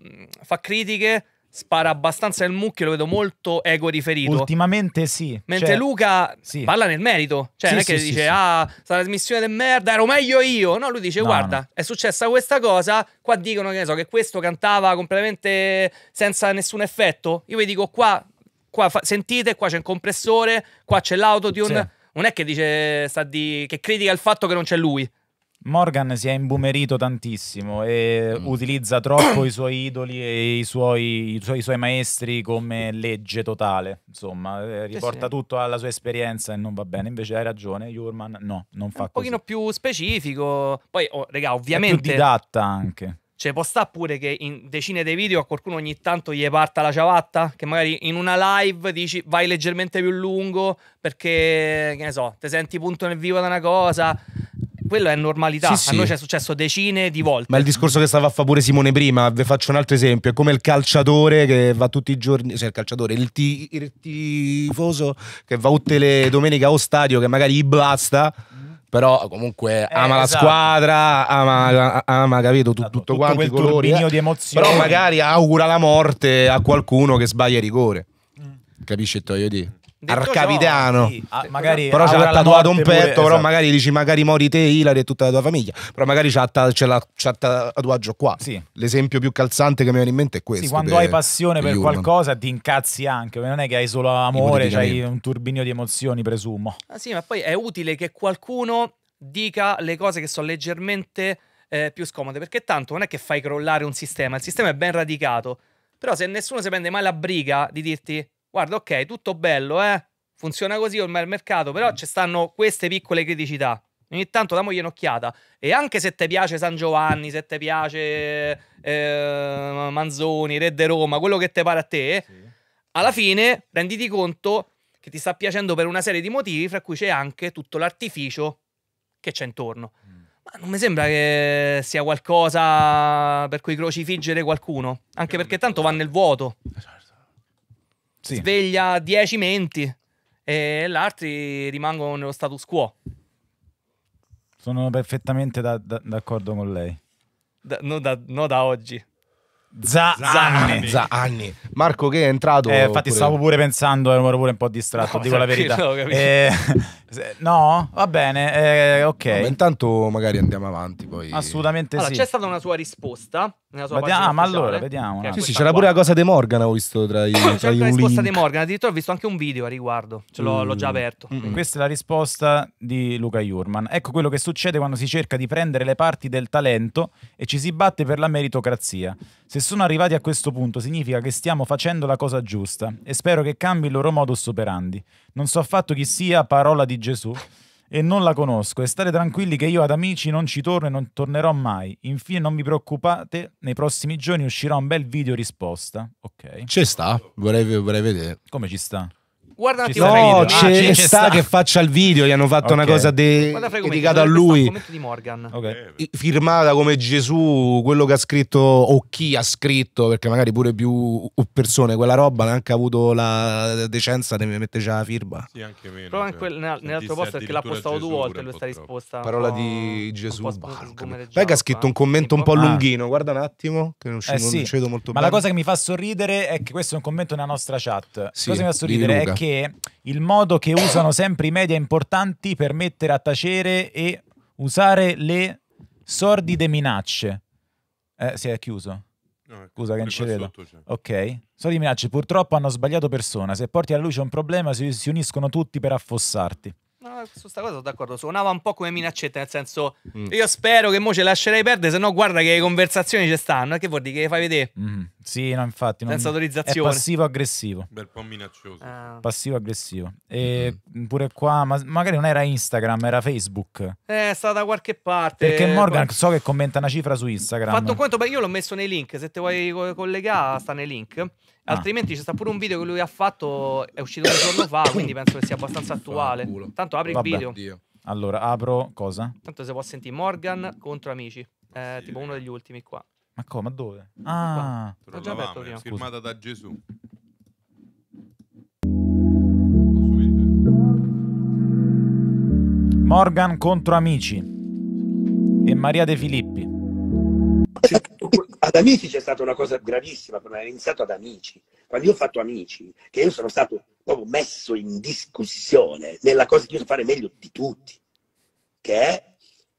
fa critiche spara abbastanza nel mucchio, lo vedo molto ego riferito. Ultimamente sì. Mentre cioè, Luca sì. parla nel merito, cioè sì, non è che sì, dice "Ah, sta trasmissione del merda, ero meglio io". No, lui dice no, "Guarda, no. è successa questa cosa, qua dicono che ne so che questo cantava completamente senza nessun effetto". Io vi dico qua, qua fa- sentite, qua c'è un compressore, qua c'è l'autotune. Non è che dice sta di che critica il fatto che non c'è lui. Morgan si è imbumerito tantissimo e mm. utilizza troppo i suoi idoli e i suoi, i suoi, i suoi maestri come legge totale. Insomma, eh, riporta sì. tutto alla sua esperienza e non va bene. Invece hai ragione, Jurman, no, non fa un così. Un pochino più specifico. Poi, oh, regà, ovviamente... È più didatta anche. Cioè, può sta pure che in decine dei video a qualcuno ogni tanto gli parta la ciabatta? Che magari in una live dici vai leggermente più lungo perché, che ne so, ti senti punto nel vivo da una cosa quello è normalità. Sì, a noi ci è successo decine di volte. Ma il discorso che stava a fare pure Simone prima, vi faccio un altro esempio: è come il calciatore che va tutti i giorni, cioè il calciatore, il, ti, il tifoso che va tutte le domeniche allo stadio, che magari gli blasta. però comunque eh, ama esatto. la squadra, ama, ama capito, tu, esatto, tutto, tutto quanto, i colori, eh. di emozioni. Però magari augura la morte a qualcuno che sbaglia rigore. Mm. Capisci, te voglio arcavidiano. Sì. Ah, però ce l'ha tatuato un petto, pure, però esatto. magari dici magari mori te, Hilary e tutta la tua famiglia. Però magari c'ha, ce l'ha tatuaggio qua. Sì. L'esempio più calzante che mi viene in mente è questo. Sì, quando hai passione per, qualcosa ti incazzi anche, non è che hai solo amore, hai un turbinio di emozioni, presumo. Ah, sì, ma poi è utile che qualcuno dica le cose che sono leggermente eh, più scomode, perché tanto non è che fai crollare un sistema, il sistema è ben radicato. Però se nessuno si prende mai la briga di dirti guarda, ok, tutto bello, eh? funziona così ormai il mercato, però mm. ci stanno queste piccole criticità. Ogni tanto damogli un'occhiata. E anche se ti piace San Giovanni, se ti piace eh, Manzoni, Re de Roma, quello che ti pare a te, sì. alla fine renditi conto che ti sta piacendo per una serie di motivi, fra cui c'è anche tutto l'artificio che c'è intorno. Mm. Ma non mi sembra che sia qualcosa per cui crocifiggere qualcuno, anche perché tanto va nel vuoto. Esatto sì. sveglia 10 menti e gli altri rimangono nello status quo. Sono perfettamente da, da, d'accordo con lei. Da, no, no da oggi. Zanni. Zanni. Marco che è entrato. Eh, infatti pure... stavo pure pensando, ero pure un po' distratto, no, dico la verità. eh, no? Va bene, eh, ok. No, intanto magari andiamo avanti poi. Assolutamente allora, sì. C'è stata una sua risposta nella sua vediamo, ah, ma allora, vediamo. Sì, sì, c'era pure la cosa di Morgan, ho visto tra i [laughs] C'è certo, anche la risposta di Morgan, addirittura ho visto anche un video a riguardo, ce l'ho, mm. già aperto. Mm. Questa è la risposta di Luca Jurman. Ecco quello che succede quando si cerca di prendere le parti del talento e ci si batte per la meritocrazia. Se sono arrivati a questo punto significa che stiamo facendo la cosa giusta e spero che cambi il loro modus operandi. Non so affatto chi sia parola di Gesù e non la conosco e state tranquilli che io ad amici non ci torno e non tornerò mai. Infine non vi preoccupate, nei prossimi giorni uscirà un bel video risposta. Ok. Ci sta, vorrei, vorrei vedere. Come ci sta? Guarda un attimo. No, c'è, ah, c'è, sta, sta, che faccia il video. Gli hanno fatto okay. una cosa de- dedicata a lui. Di Morgan. Okay. Firmata come Gesù, quello che ha scritto o chi ha scritto, perché magari pure più persone quella roba non ha anche avuto la decenza di già la firma. Sì, anche meno. Però anche nel, nell'altro posto perché l'ha postato due volte lui sta risposta. Parola di Gesù. Poi che ha scritto un commento un po' lunghino, guarda un attimo, che non, eh, non, sì. non Ma la cosa che mi fa sorridere è che questo è un commento nella nostra chat. La cosa che mi fa sorridere è che che il modo che usano sempre i media importanti per mettere a tacere e usare le sordide minacce. Eh, si è chiuso. No, ecco, Scusa che non ci vedo. Ok. Sordide minacce, purtroppo hanno sbagliato persona. Se porti alla luce un problema si, si uniscono tutti per affossarti. No, su questa cosa sono d'accordo. Suonava un po' come minaccetta, nel senso, mm. io spero che mo ce lascerei perdere, se no guarda che le conversazioni ci stanno. Che vuol dire che le fai vedere? Mm. Sì, no, infatti. Senza autorizzazione. È passivo-aggressivo. Bel po' minaccioso. Ah. Passivo-aggressivo. E mm. pure qua, ma magari non era Instagram, era Facebook. Eh, è stata da qualche parte. Perché Morgan so che commenta una cifra su Instagram. Fatto un conto, beh, io l'ho messo nei link, se ti vuoi collegare sta nei link. Ah. Altrimenti c'è sta pure un video che lui ha fatto, è uscito un giorno fa, quindi [coughs] penso che sia abbastanza attuale. Tanto apri Vabbè. il video. Dio. Allora, apro cosa? Tanto se può sentire Morgan contro Amici, eh, sì. tipo uno degli ultimi qua. Ma come? dove? Ah, l'ho già detto eh, prima. Firmata da Gesù. Morgan contro Amici e Maria De Filippi ad Amici c'è stata una cosa gravissima per me, è iniziato ad Amici. Quando io ho fatto Amici, che io sono stato proprio messo in discussione nella cosa che io so fare meglio di tutti, che è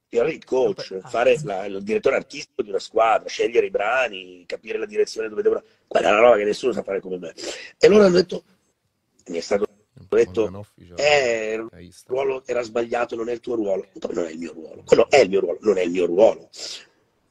fare il coach, ah, fare la, il direttore artistico di una squadra, scegliere i brani, capire la direzione dove devono... Quella è una roba che nessuno sa fare come me. E loro hanno detto, mi è stato detto, eh, eh, il ruolo era sbagliato, non è il tuo ruolo. Poi non è il mio ruolo. Quello è il mio ruolo, non è il mio ruolo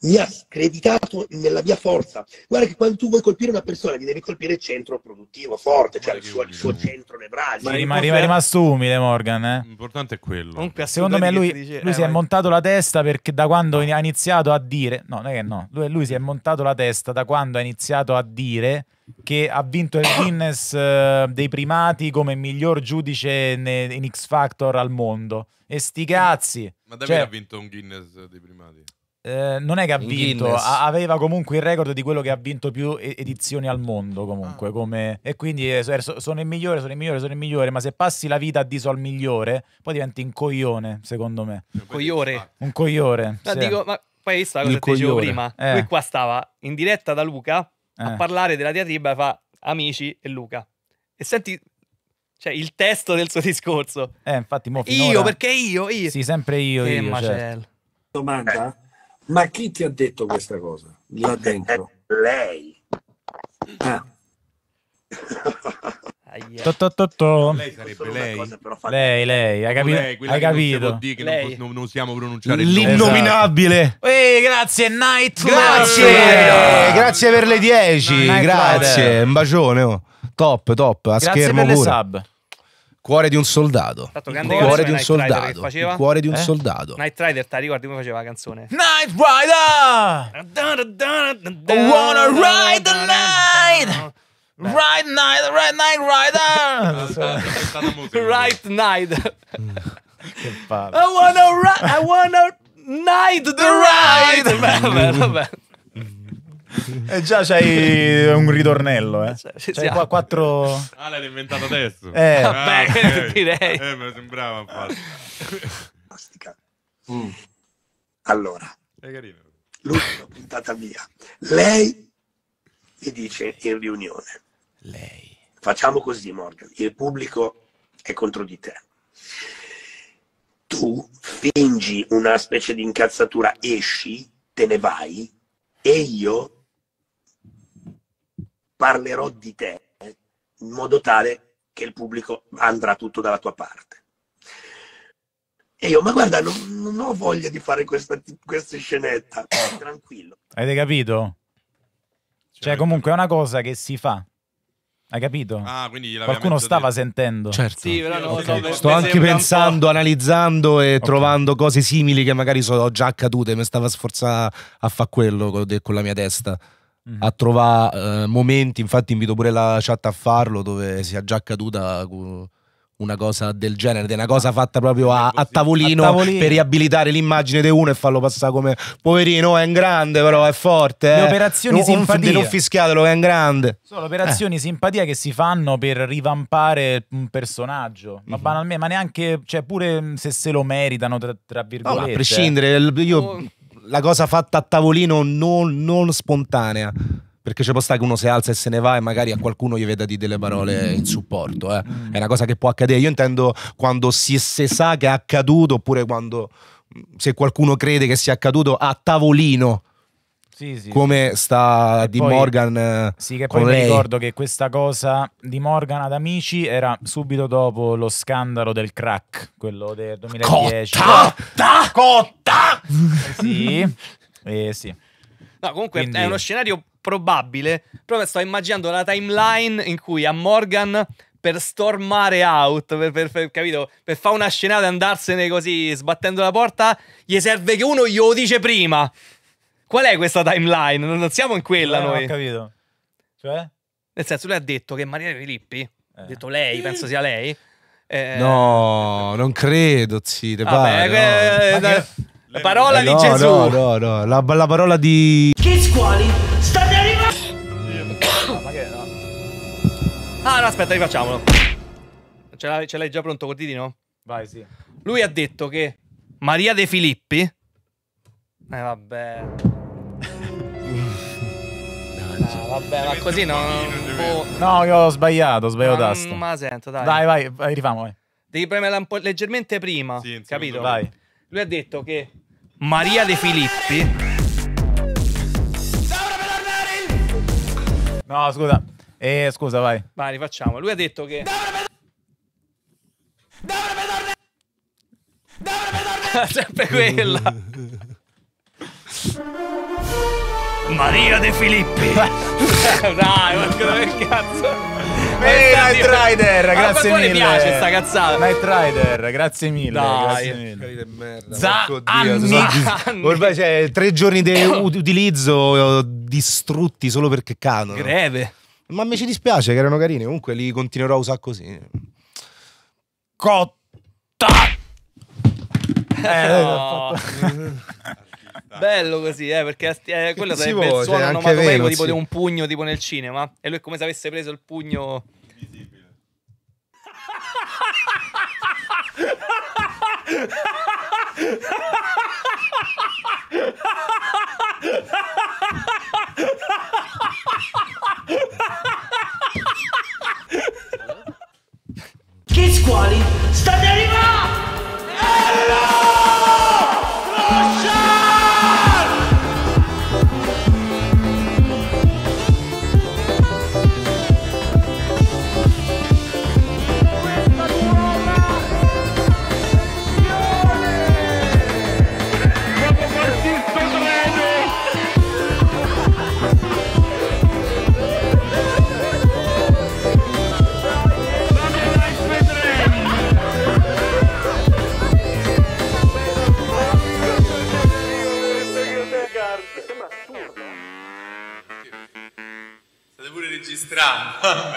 mi ha screditato nella mia forza. Guarda che quando tu vuoi colpire una persona, gli devi colpire il centro produttivo forte, cioè il suo, il suo centro nevralgico. Ma, rimane è rimasto umile Morgan. Eh? L'importante è quello. Comunque, Secondo me lui, dice, lui eh, si è montato la testa perché da quando ha iniziato a dire, no, non è che no, lui, lui si è montato la testa da quando ha iniziato a dire che ha vinto il Guinness eh, dei primati come miglior giudice in X Factor al mondo. E sti cazzi. Ma davvero cioè, ha vinto un Guinness dei primati? Eh, non è che ha vinto, a- aveva comunque il record di quello che ha vinto più edizioni al mondo comunque, ah. come... e quindi eh, so- sono il migliore, sono il migliore, sono il migliore, ma se passi la vita a diso al migliore, poi diventi un coglione, secondo me. Un coglione. Un coglione. Sì. Dico, ma poi visto cosa ti dicevo prima, eh. lui qua stava in diretta da Luca a eh. parlare della diatriba fa amici e Luca. E senti cioè il testo del suo discorso. Eh, infatti, mo, finora... Io, perché io, io. Sì, sempre io. Che io, macello. Certo. Domanda? Ma chi ti ha detto questa cosa? Là eh, dentro. Lei. Ah. To, to, to, lei sarebbe lei. Cosa, lei, lei, hai capito? Lei, hai capito? Non, lei. Non, non, usiamo pronunciare l'innominabile. Esatto. Ehi, grazie, Night. Grazie, eh, grazie, per le 10. grazie, un bacione. Oh. Top, top. A grazie schermo per pure. le sub. Cuore di un soldato. il cuore di un eh? soldato. Il cuore di un soldato. Night Rider, ti ricordi come faceva la canzone? Night Rider! I wanna ride the night! Right night, right night, rider! [laughs] right night! che palle. I wanna ride, I wanna night the ride! Vabbè, vabbè. [laughs] e eh, già c'hai un ritornello, eh. Cioè, c'hai qua quattro... Ah, l'hai inventato adesso? Eh. Vabbè, ah, [laughs] okay. direi. Eh, me sembrava, infatti. Fantastica. Mm. Allora. È carino. L'ultima puntata via. Lei mi dice in riunione. Lei. Facciamo così, Morgan. Il pubblico è contro di te tu fingi una specie di incazzatura, esci, te ne vai e io parlerò di te in modo tale che il pubblico andrà tutto dalla tua parte. E io, ma guarda, non, non ho voglia di fare questa, questa scenetta, [coughs] tranquillo. Avete capito? Cioè, cioè comunque è una cosa che si fa. Hai capito? Ah, Qualcuno stava detto. sentendo. Certo. Sì, no, okay. so, Sto anche pensando, analizzando e okay. trovando cose simili che magari sono già accadute. Mi stava sforzando a fare quello con la mia testa. Mm-hmm. a trovare eh, momenti, infatti invito pure la chat a farlo, dove sia già accaduta una cosa del genere, una cosa fatta proprio a, a, tavolino, a tavolino, per riabilitare l'immagine di uno e farlo passare come poverino, è in grande però, è forte. Le eh. operazioni no, simpatia. Non fischiatelo, è in grande. Sono operazioni eh. simpatia che si fanno per rivampare un personaggio, ma mm -hmm. banalmente, ma neanche, cioè pure se se lo meritano, tra, tra virgolette. No, eh. a prescindere, io... Oh la cosa fatta a tavolino non, non spontanea. Perché ci può stare che uno si alza e se ne va e magari a qualcuno gli veda di delle parole in supporto. Eh. Mm. È una cosa che può accadere. Io intendo quando si, si sa che è accaduto oppure quando mm, se qualcuno crede che sia accaduto a tavolino sì, sì, come sta e Di poi, Morgan. Eh, sì, che poi mi ricordo che questa cosa di Morgan ad amici era subito dopo lo scandalo del crack, quello del 2010. Cotta! Cotta! Eh sì, [laughs] eh, sì. No, comunque Quindi... è uno scenario probabile, però sto immaginando la timeline in cui a Morgan per stormare out, per, per, per, capito? Per fare una scenata e andarsene così sbattendo la porta, gli serve che uno glielo dice prima. Qual è questa timeline? Non siamo in quella eh, noi. Non ho capito. Cioè? Nel senso, lui ha detto che Maria Filippi, eh. ha detto lei, penso sia lei. Eh... No, non credo, zio. Vabbè, eh, no. la eh, eh, parola di no, Gesù. No, no, no, la, la parola di... Che squali? State arrivando! [coughs] ah, no, aspetta, rifacciamolo. Ce l'hai già pronto, Cortitino? Vai, sì. Lui ha detto che Maria De Filippi... Eh, vabbè... No, ah, vabbè, ma così non. No, io ho sbagliato, ho sbagliato non, tasto. Ma sento, dai. Dai, vai, vai rifamo, vai. Devi premerla un po' leggermente prima, sì, capito? Vai. Lui ha detto che Maria De Filippi No, scusa. Eh, scusa, vai. Vai, rifacciamo. Lui ha detto che Sempre quella. [laughs] Maria De Filippi. [laughs] Dai, ma che cazzo? Ehi, Night Rider, grazie mille. Mi piace sta cazzata. Night Rider, grazie mille. Dai, grazie mille. Za- anni. Ormai c'è cioè, tre giorni di [coughs] utilizzo distrutti solo perché cadono. Greve. Ma mi ci dispiace che erano carini. Comunque li continuerò a usare così. Cotta. Eh, oh. [laughs] Bello così, eh, perché eh, quello si sarebbe può, il suono onomatopeico tipo si... di un pugno tipo nel cinema. E lui è come se avesse preso il pugno... Invisibile. [laughs] Che squali state arrivando? Ello! Crociata! registrar. [laughs]